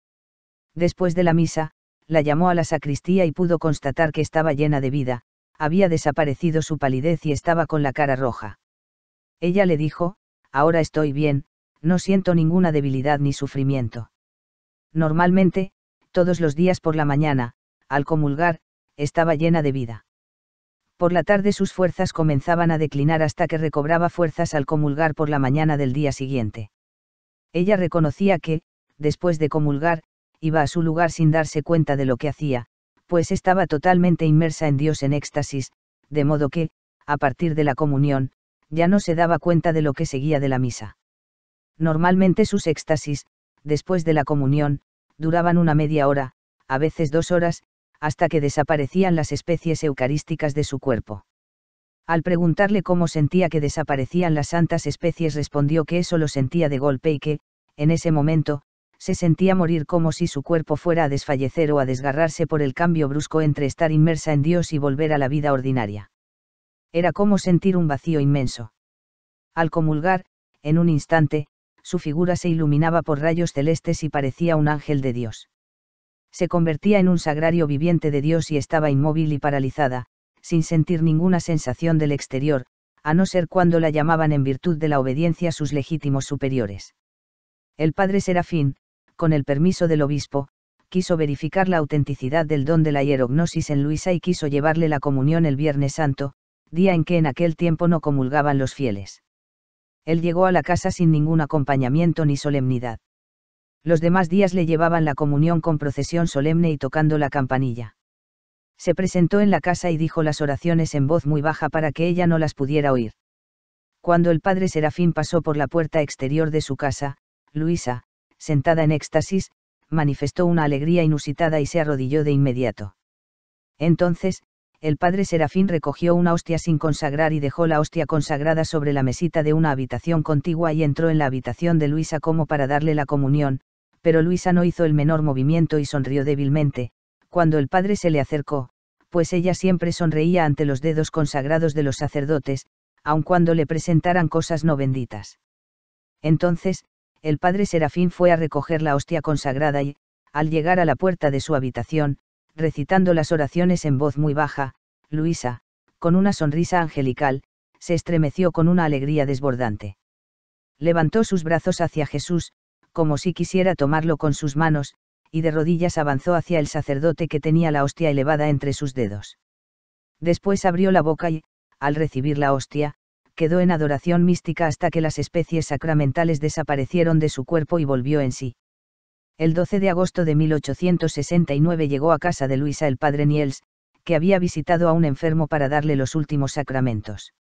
A: Después de la misa, la llamó a la sacristía y pudo constatar que estaba llena de vida, había desaparecido su palidez y estaba con la cara roja. Ella le dijo, ahora estoy bien, no siento ninguna debilidad ni sufrimiento. Normalmente, todos los días por la mañana, al comulgar, estaba llena de vida por la tarde sus fuerzas comenzaban a declinar hasta que recobraba fuerzas al comulgar por la mañana del día siguiente. Ella reconocía que, después de comulgar, iba a su lugar sin darse cuenta de lo que hacía, pues estaba totalmente inmersa en Dios en éxtasis, de modo que, a partir de la comunión, ya no se daba cuenta de lo que seguía de la misa. Normalmente sus éxtasis, después de la comunión, duraban una media hora, a veces dos horas, hasta que desaparecían las especies eucarísticas de su cuerpo. Al preguntarle cómo sentía que desaparecían las santas especies respondió que eso lo sentía de golpe y que, en ese momento, se sentía morir como si su cuerpo fuera a desfallecer o a desgarrarse por el cambio brusco entre estar inmersa en Dios y volver a la vida ordinaria. Era como sentir un vacío inmenso. Al comulgar, en un instante, su figura se iluminaba por rayos celestes y parecía un ángel de Dios se convertía en un sagrario viviente de Dios y estaba inmóvil y paralizada, sin sentir ninguna sensación del exterior, a no ser cuando la llamaban en virtud de la obediencia a sus legítimos superiores. El padre Serafín, con el permiso del obispo, quiso verificar la autenticidad del don de la hierognosis en Luisa y quiso llevarle la comunión el Viernes Santo, día en que en aquel tiempo no comulgaban los fieles. Él llegó a la casa sin ningún acompañamiento ni solemnidad los demás días le llevaban la comunión con procesión solemne y tocando la campanilla. Se presentó en la casa y dijo las oraciones en voz muy baja para que ella no las pudiera oír. Cuando el padre Serafín pasó por la puerta exterior de su casa, Luisa, sentada en éxtasis, manifestó una alegría inusitada y se arrodilló de inmediato. Entonces, el padre Serafín recogió una hostia sin consagrar y dejó la hostia consagrada sobre la mesita de una habitación contigua y entró en la habitación de Luisa como para darle la comunión, pero Luisa no hizo el menor movimiento y sonrió débilmente, cuando el padre se le acercó, pues ella siempre sonreía ante los dedos consagrados de los sacerdotes, aun cuando le presentaran cosas no benditas. Entonces, el padre Serafín fue a recoger la hostia consagrada y, al llegar a la puerta de su habitación, recitando las oraciones en voz muy baja, Luisa, con una sonrisa angelical, se estremeció con una alegría desbordante. Levantó sus brazos hacia Jesús, como si quisiera tomarlo con sus manos, y de rodillas avanzó hacia el sacerdote que tenía la hostia elevada entre sus dedos. Después abrió la boca y, al recibir la hostia, quedó en adoración mística hasta que las especies sacramentales desaparecieron de su cuerpo y volvió en sí. El 12 de agosto de 1869 llegó a casa de Luisa el padre Niels, que había visitado a un enfermo para darle los últimos sacramentos.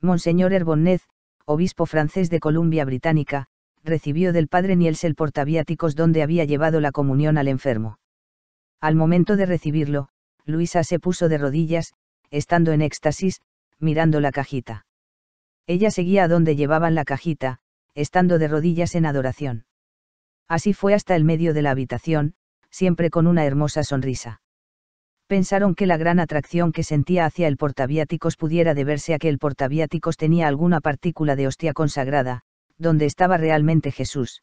A: Monseñor Herbonnet, obispo francés de Columbia Británica, recibió del padre Niels el portaviáticos donde había llevado la comunión al enfermo. Al momento de recibirlo, Luisa se puso de rodillas, estando en éxtasis, mirando la cajita. Ella seguía a donde llevaban la cajita, estando de rodillas en adoración. Así fue hasta el medio de la habitación, siempre con una hermosa sonrisa. Pensaron que la gran atracción que sentía hacia el portaviáticos pudiera deberse a que el portaviáticos tenía alguna partícula de hostia consagrada, donde estaba realmente Jesús.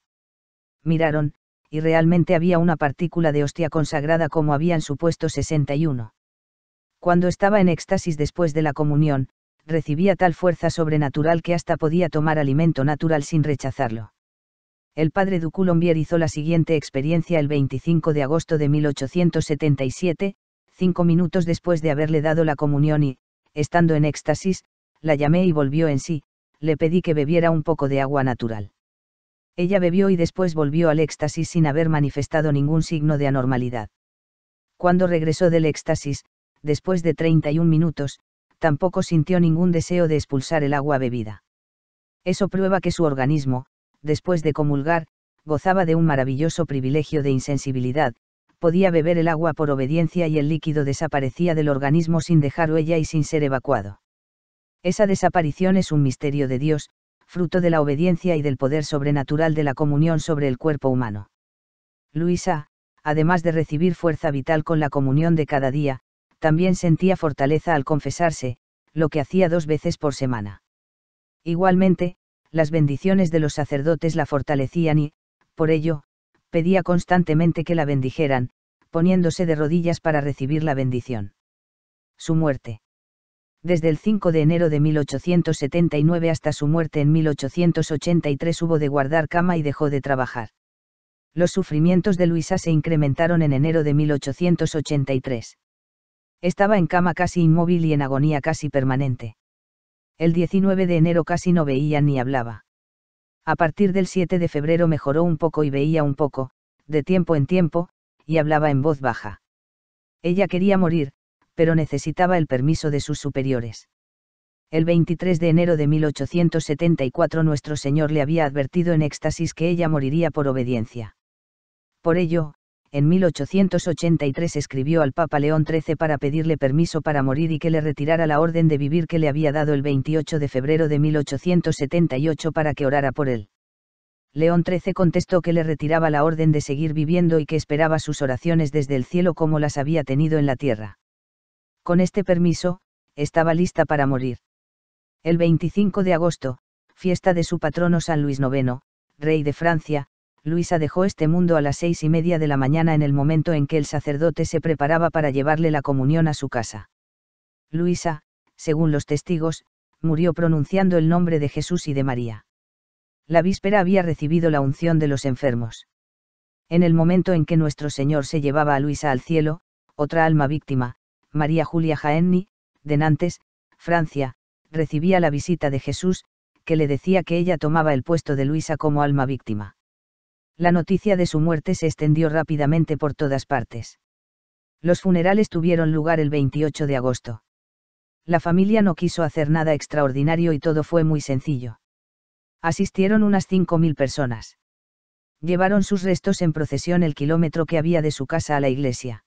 A: Miraron, y realmente había una partícula de hostia consagrada como habían supuesto 61. Cuando estaba en éxtasis después de la comunión, recibía tal fuerza sobrenatural que hasta podía tomar alimento natural sin rechazarlo. El padre Duculombier hizo la siguiente experiencia el 25 de agosto de 1877, cinco minutos después de haberle dado la comunión y, estando en éxtasis, la llamé y volvió en sí, le pedí que bebiera un poco de agua natural. Ella bebió y después volvió al éxtasis sin haber manifestado ningún signo de anormalidad. Cuando regresó del éxtasis, después de 31 minutos, tampoco sintió ningún deseo de expulsar el agua bebida. Eso prueba que su organismo, después de comulgar, gozaba de un maravilloso privilegio de insensibilidad, podía beber el agua por obediencia y el líquido desaparecía del organismo sin dejar huella y sin ser evacuado. Esa desaparición es un misterio de Dios, fruto de la obediencia y del poder sobrenatural de la comunión sobre el cuerpo humano. Luisa, además de recibir fuerza vital con la comunión de cada día, también sentía fortaleza al confesarse, lo que hacía dos veces por semana. Igualmente, las bendiciones de los sacerdotes la fortalecían y, por ello, pedía constantemente que la bendijeran, poniéndose de rodillas para recibir la bendición. Su muerte. Desde el 5 de enero de 1879 hasta su muerte en 1883 hubo de guardar cama y dejó de trabajar. Los sufrimientos de Luisa se incrementaron en enero de 1883. Estaba en cama casi inmóvil y en agonía casi permanente. El 19 de enero casi no veía ni hablaba. A partir del 7 de febrero mejoró un poco y veía un poco, de tiempo en tiempo, y hablaba en voz baja. Ella quería morir, pero necesitaba el permiso de sus superiores. El 23 de enero de 1874 nuestro Señor le había advertido en éxtasis que ella moriría por obediencia. Por ello, en 1883 escribió al Papa León XIII para pedirle permiso para morir y que le retirara la orden de vivir que le había dado el 28 de febrero de 1878 para que orara por él. León XIII contestó que le retiraba la orden de seguir viviendo y que esperaba sus oraciones desde el cielo como las había tenido en la tierra. Con este permiso, estaba lista para morir. El 25 de agosto, fiesta de su patrono San Luis IX, rey de Francia, Luisa dejó este mundo a las seis y media de la mañana en el momento en que el sacerdote se preparaba para llevarle la comunión a su casa. Luisa, según los testigos, murió pronunciando el nombre de Jesús y de María. La víspera había recibido la unción de los enfermos. En el momento en que nuestro Señor se llevaba a Luisa al cielo, otra alma víctima, María Julia Jaenni, de Nantes, Francia, recibía la visita de Jesús, que le decía que ella tomaba el puesto de Luisa como alma víctima. La noticia de su muerte se extendió rápidamente por todas partes. Los funerales tuvieron lugar el 28 de agosto. La familia no quiso hacer nada extraordinario y todo fue muy sencillo. Asistieron unas 5.000 personas. Llevaron sus restos en procesión el kilómetro que había de su casa a la iglesia.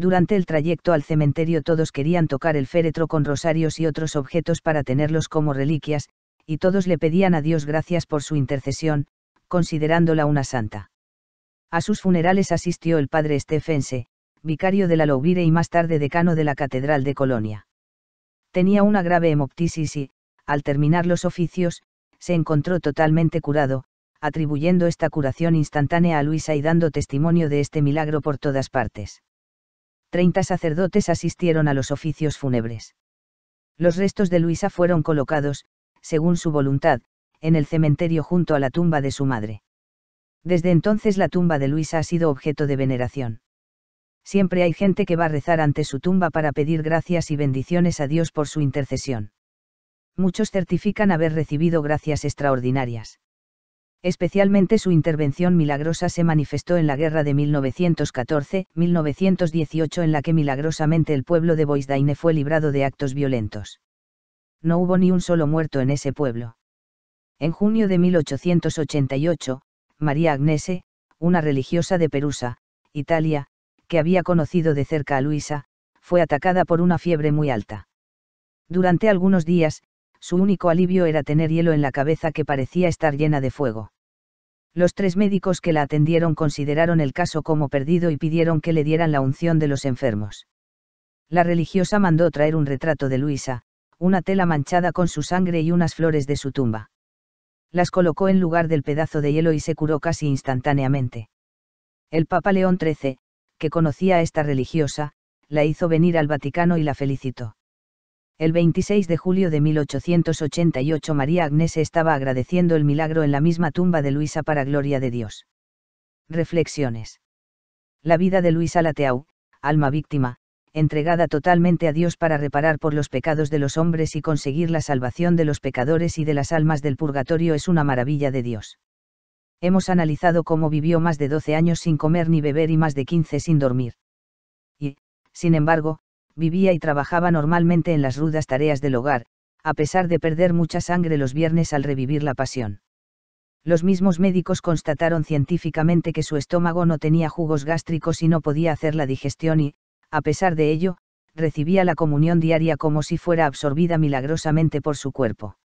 A: Durante el trayecto al cementerio todos querían tocar el féretro con rosarios y otros objetos para tenerlos como reliquias, y todos le pedían a Dios gracias por su intercesión, considerándola una santa. A sus funerales asistió el padre Estefense, vicario de la Louvire y más tarde decano de la Catedral de Colonia. Tenía una grave hemoptisis y, al terminar los oficios, se encontró totalmente curado, atribuyendo esta curación instantánea a Luisa y dando testimonio de este milagro por todas partes. Treinta sacerdotes asistieron a los oficios fúnebres. Los restos de Luisa fueron colocados, según su voluntad, en el cementerio junto a la tumba de su madre. Desde entonces la tumba de Luisa ha sido objeto de veneración. Siempre hay gente que va a rezar ante su tumba para pedir gracias y bendiciones a Dios por su intercesión. Muchos certifican haber recibido gracias extraordinarias. Especialmente su intervención milagrosa se manifestó en la guerra de 1914-1918 en la que milagrosamente el pueblo de Boisdaine fue librado de actos violentos. No hubo ni un solo muerto en ese pueblo. En junio de 1888, María Agnese, una religiosa de Perusa, Italia, que había conocido de cerca a Luisa, fue atacada por una fiebre muy alta. Durante algunos días, su único alivio era tener hielo en la cabeza que parecía estar llena de fuego. Los tres médicos que la atendieron consideraron el caso como perdido y pidieron que le dieran la unción de los enfermos. La religiosa mandó traer un retrato de Luisa, una tela manchada con su sangre y unas flores de su tumba. Las colocó en lugar del pedazo de hielo y se curó casi instantáneamente. El Papa León XIII, que conocía a esta religiosa, la hizo venir al Vaticano y la felicitó. El 26 de julio de 1888 María Agnes estaba agradeciendo el milagro en la misma tumba de Luisa para gloria de Dios. Reflexiones. La vida de Luisa Lateau, alma víctima, entregada totalmente a Dios para reparar por los pecados de los hombres y conseguir la salvación de los pecadores y de las almas del purgatorio es una maravilla de Dios. Hemos analizado cómo vivió más de 12 años sin comer ni beber y más de 15 sin dormir. Y, sin embargo, vivía y trabajaba normalmente en las rudas tareas del hogar, a pesar de perder mucha sangre los viernes al revivir la pasión. Los mismos médicos constataron científicamente que su estómago no tenía jugos gástricos y no podía hacer la digestión y, a pesar de ello, recibía la comunión diaria como si fuera absorbida milagrosamente por su cuerpo.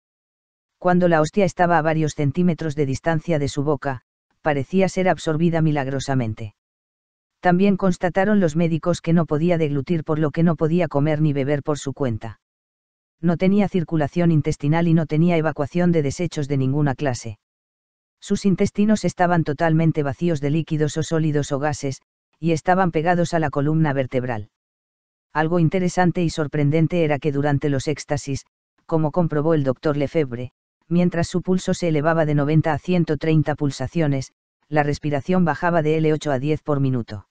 A: Cuando la hostia estaba a varios centímetros de distancia de su boca, parecía ser absorbida milagrosamente. También constataron los médicos que no podía deglutir por lo que no podía comer ni beber por su cuenta. No tenía circulación intestinal y no tenía evacuación de desechos de ninguna clase. Sus intestinos estaban totalmente vacíos de líquidos o sólidos o gases, y estaban pegados a la columna vertebral. Algo interesante y sorprendente era que durante los éxtasis, como comprobó el doctor Lefebvre, mientras su pulso se elevaba de 90 a 130 pulsaciones, la respiración bajaba de L8 a 10 por minuto.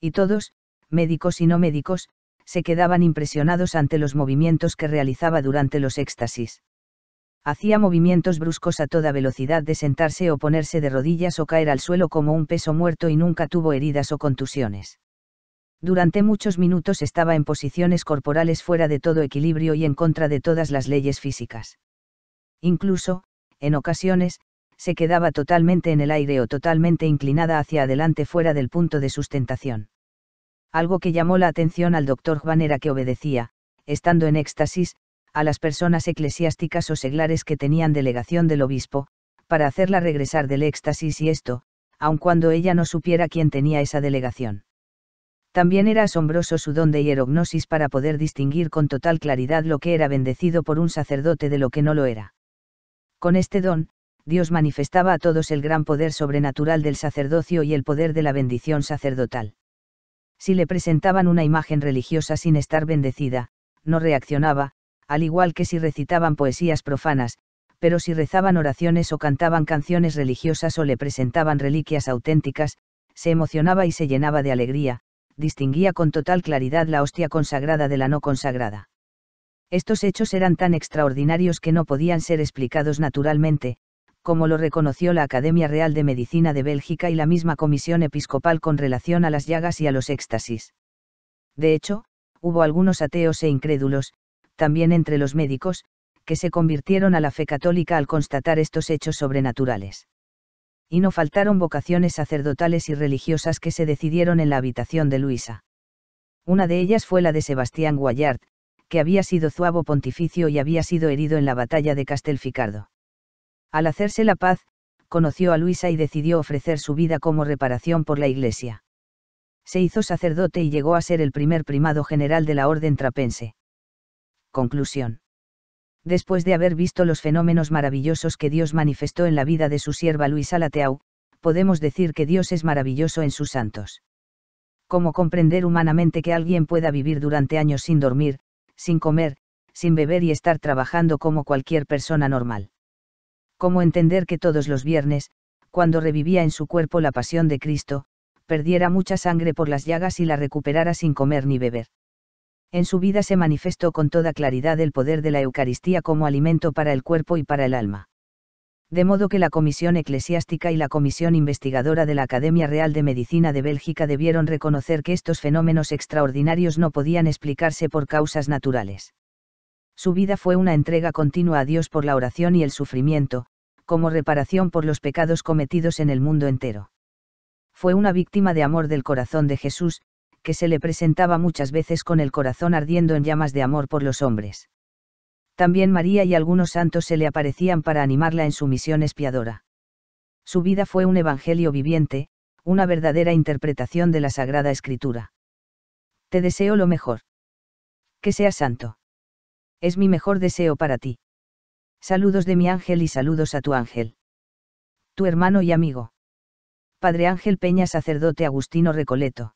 A: Y todos, médicos y no médicos, se quedaban impresionados ante los movimientos que realizaba durante los éxtasis. Hacía movimientos bruscos a toda velocidad de sentarse o ponerse de rodillas o caer al suelo como un peso muerto y nunca tuvo heridas o contusiones. Durante muchos minutos estaba en posiciones corporales fuera de todo equilibrio y en contra de todas las leyes físicas. Incluso, en ocasiones, se quedaba totalmente en el aire o totalmente inclinada hacia adelante fuera del punto de sustentación. Algo que llamó la atención al doctor Juan era que obedecía, estando en éxtasis, a las personas eclesiásticas o seglares que tenían delegación del obispo, para hacerla regresar del éxtasis y esto, aun cuando ella no supiera quién tenía esa delegación. También era asombroso su don de hierognosis para poder distinguir con total claridad lo que era bendecido por un sacerdote de lo que no lo era. Con este don, Dios manifestaba a todos el gran poder sobrenatural del sacerdocio y el poder de la bendición sacerdotal. Si le presentaban una imagen religiosa sin estar bendecida, no reaccionaba, al igual que si recitaban poesías profanas, pero si rezaban oraciones o cantaban canciones religiosas o le presentaban reliquias auténticas, se emocionaba y se llenaba de alegría, distinguía con total claridad la hostia consagrada de la no consagrada. Estos hechos eran tan extraordinarios que no podían ser explicados naturalmente, como lo reconoció la Academia Real de Medicina de Bélgica y la misma comisión episcopal con relación a las llagas y a los éxtasis. De hecho, hubo algunos ateos e incrédulos, también entre los médicos, que se convirtieron a la fe católica al constatar estos hechos sobrenaturales. Y no faltaron vocaciones sacerdotales y religiosas que se decidieron en la habitación de Luisa. Una de ellas fue la de Sebastián Guayard, que había sido zuavo pontificio y había sido herido en la batalla de Castelficardo. Al hacerse la paz, conoció a Luisa y decidió ofrecer su vida como reparación por la Iglesia. Se hizo sacerdote y llegó a ser el primer primado general de la Orden Trapense. Conclusión. Después de haber visto los fenómenos maravillosos que Dios manifestó en la vida de su sierva Luisa Lateau, podemos decir que Dios es maravilloso en sus santos. ¿Cómo comprender humanamente que alguien pueda vivir durante años sin dormir, sin comer, sin beber y estar trabajando como cualquier persona normal? cómo entender que todos los viernes, cuando revivía en su cuerpo la pasión de Cristo, perdiera mucha sangre por las llagas y la recuperara sin comer ni beber. En su vida se manifestó con toda claridad el poder de la Eucaristía como alimento para el cuerpo y para el alma. De modo que la Comisión Eclesiástica y la Comisión Investigadora de la Academia Real de Medicina de Bélgica debieron reconocer que estos fenómenos extraordinarios no podían explicarse por causas naturales. Su vida fue una entrega continua a Dios por la oración y el sufrimiento, como reparación por los pecados cometidos en el mundo entero. Fue una víctima de amor del corazón de Jesús, que se le presentaba muchas veces con el corazón ardiendo en llamas de amor por los hombres. También María y algunos santos se le aparecían para animarla en su misión espiadora. Su vida fue un evangelio viviente, una verdadera interpretación de la Sagrada Escritura. Te deseo lo mejor. Que seas santo. Es mi mejor deseo para ti. Saludos de mi ángel y saludos a tu ángel. Tu hermano y amigo. Padre Ángel Peña, sacerdote Agustino Recoleto.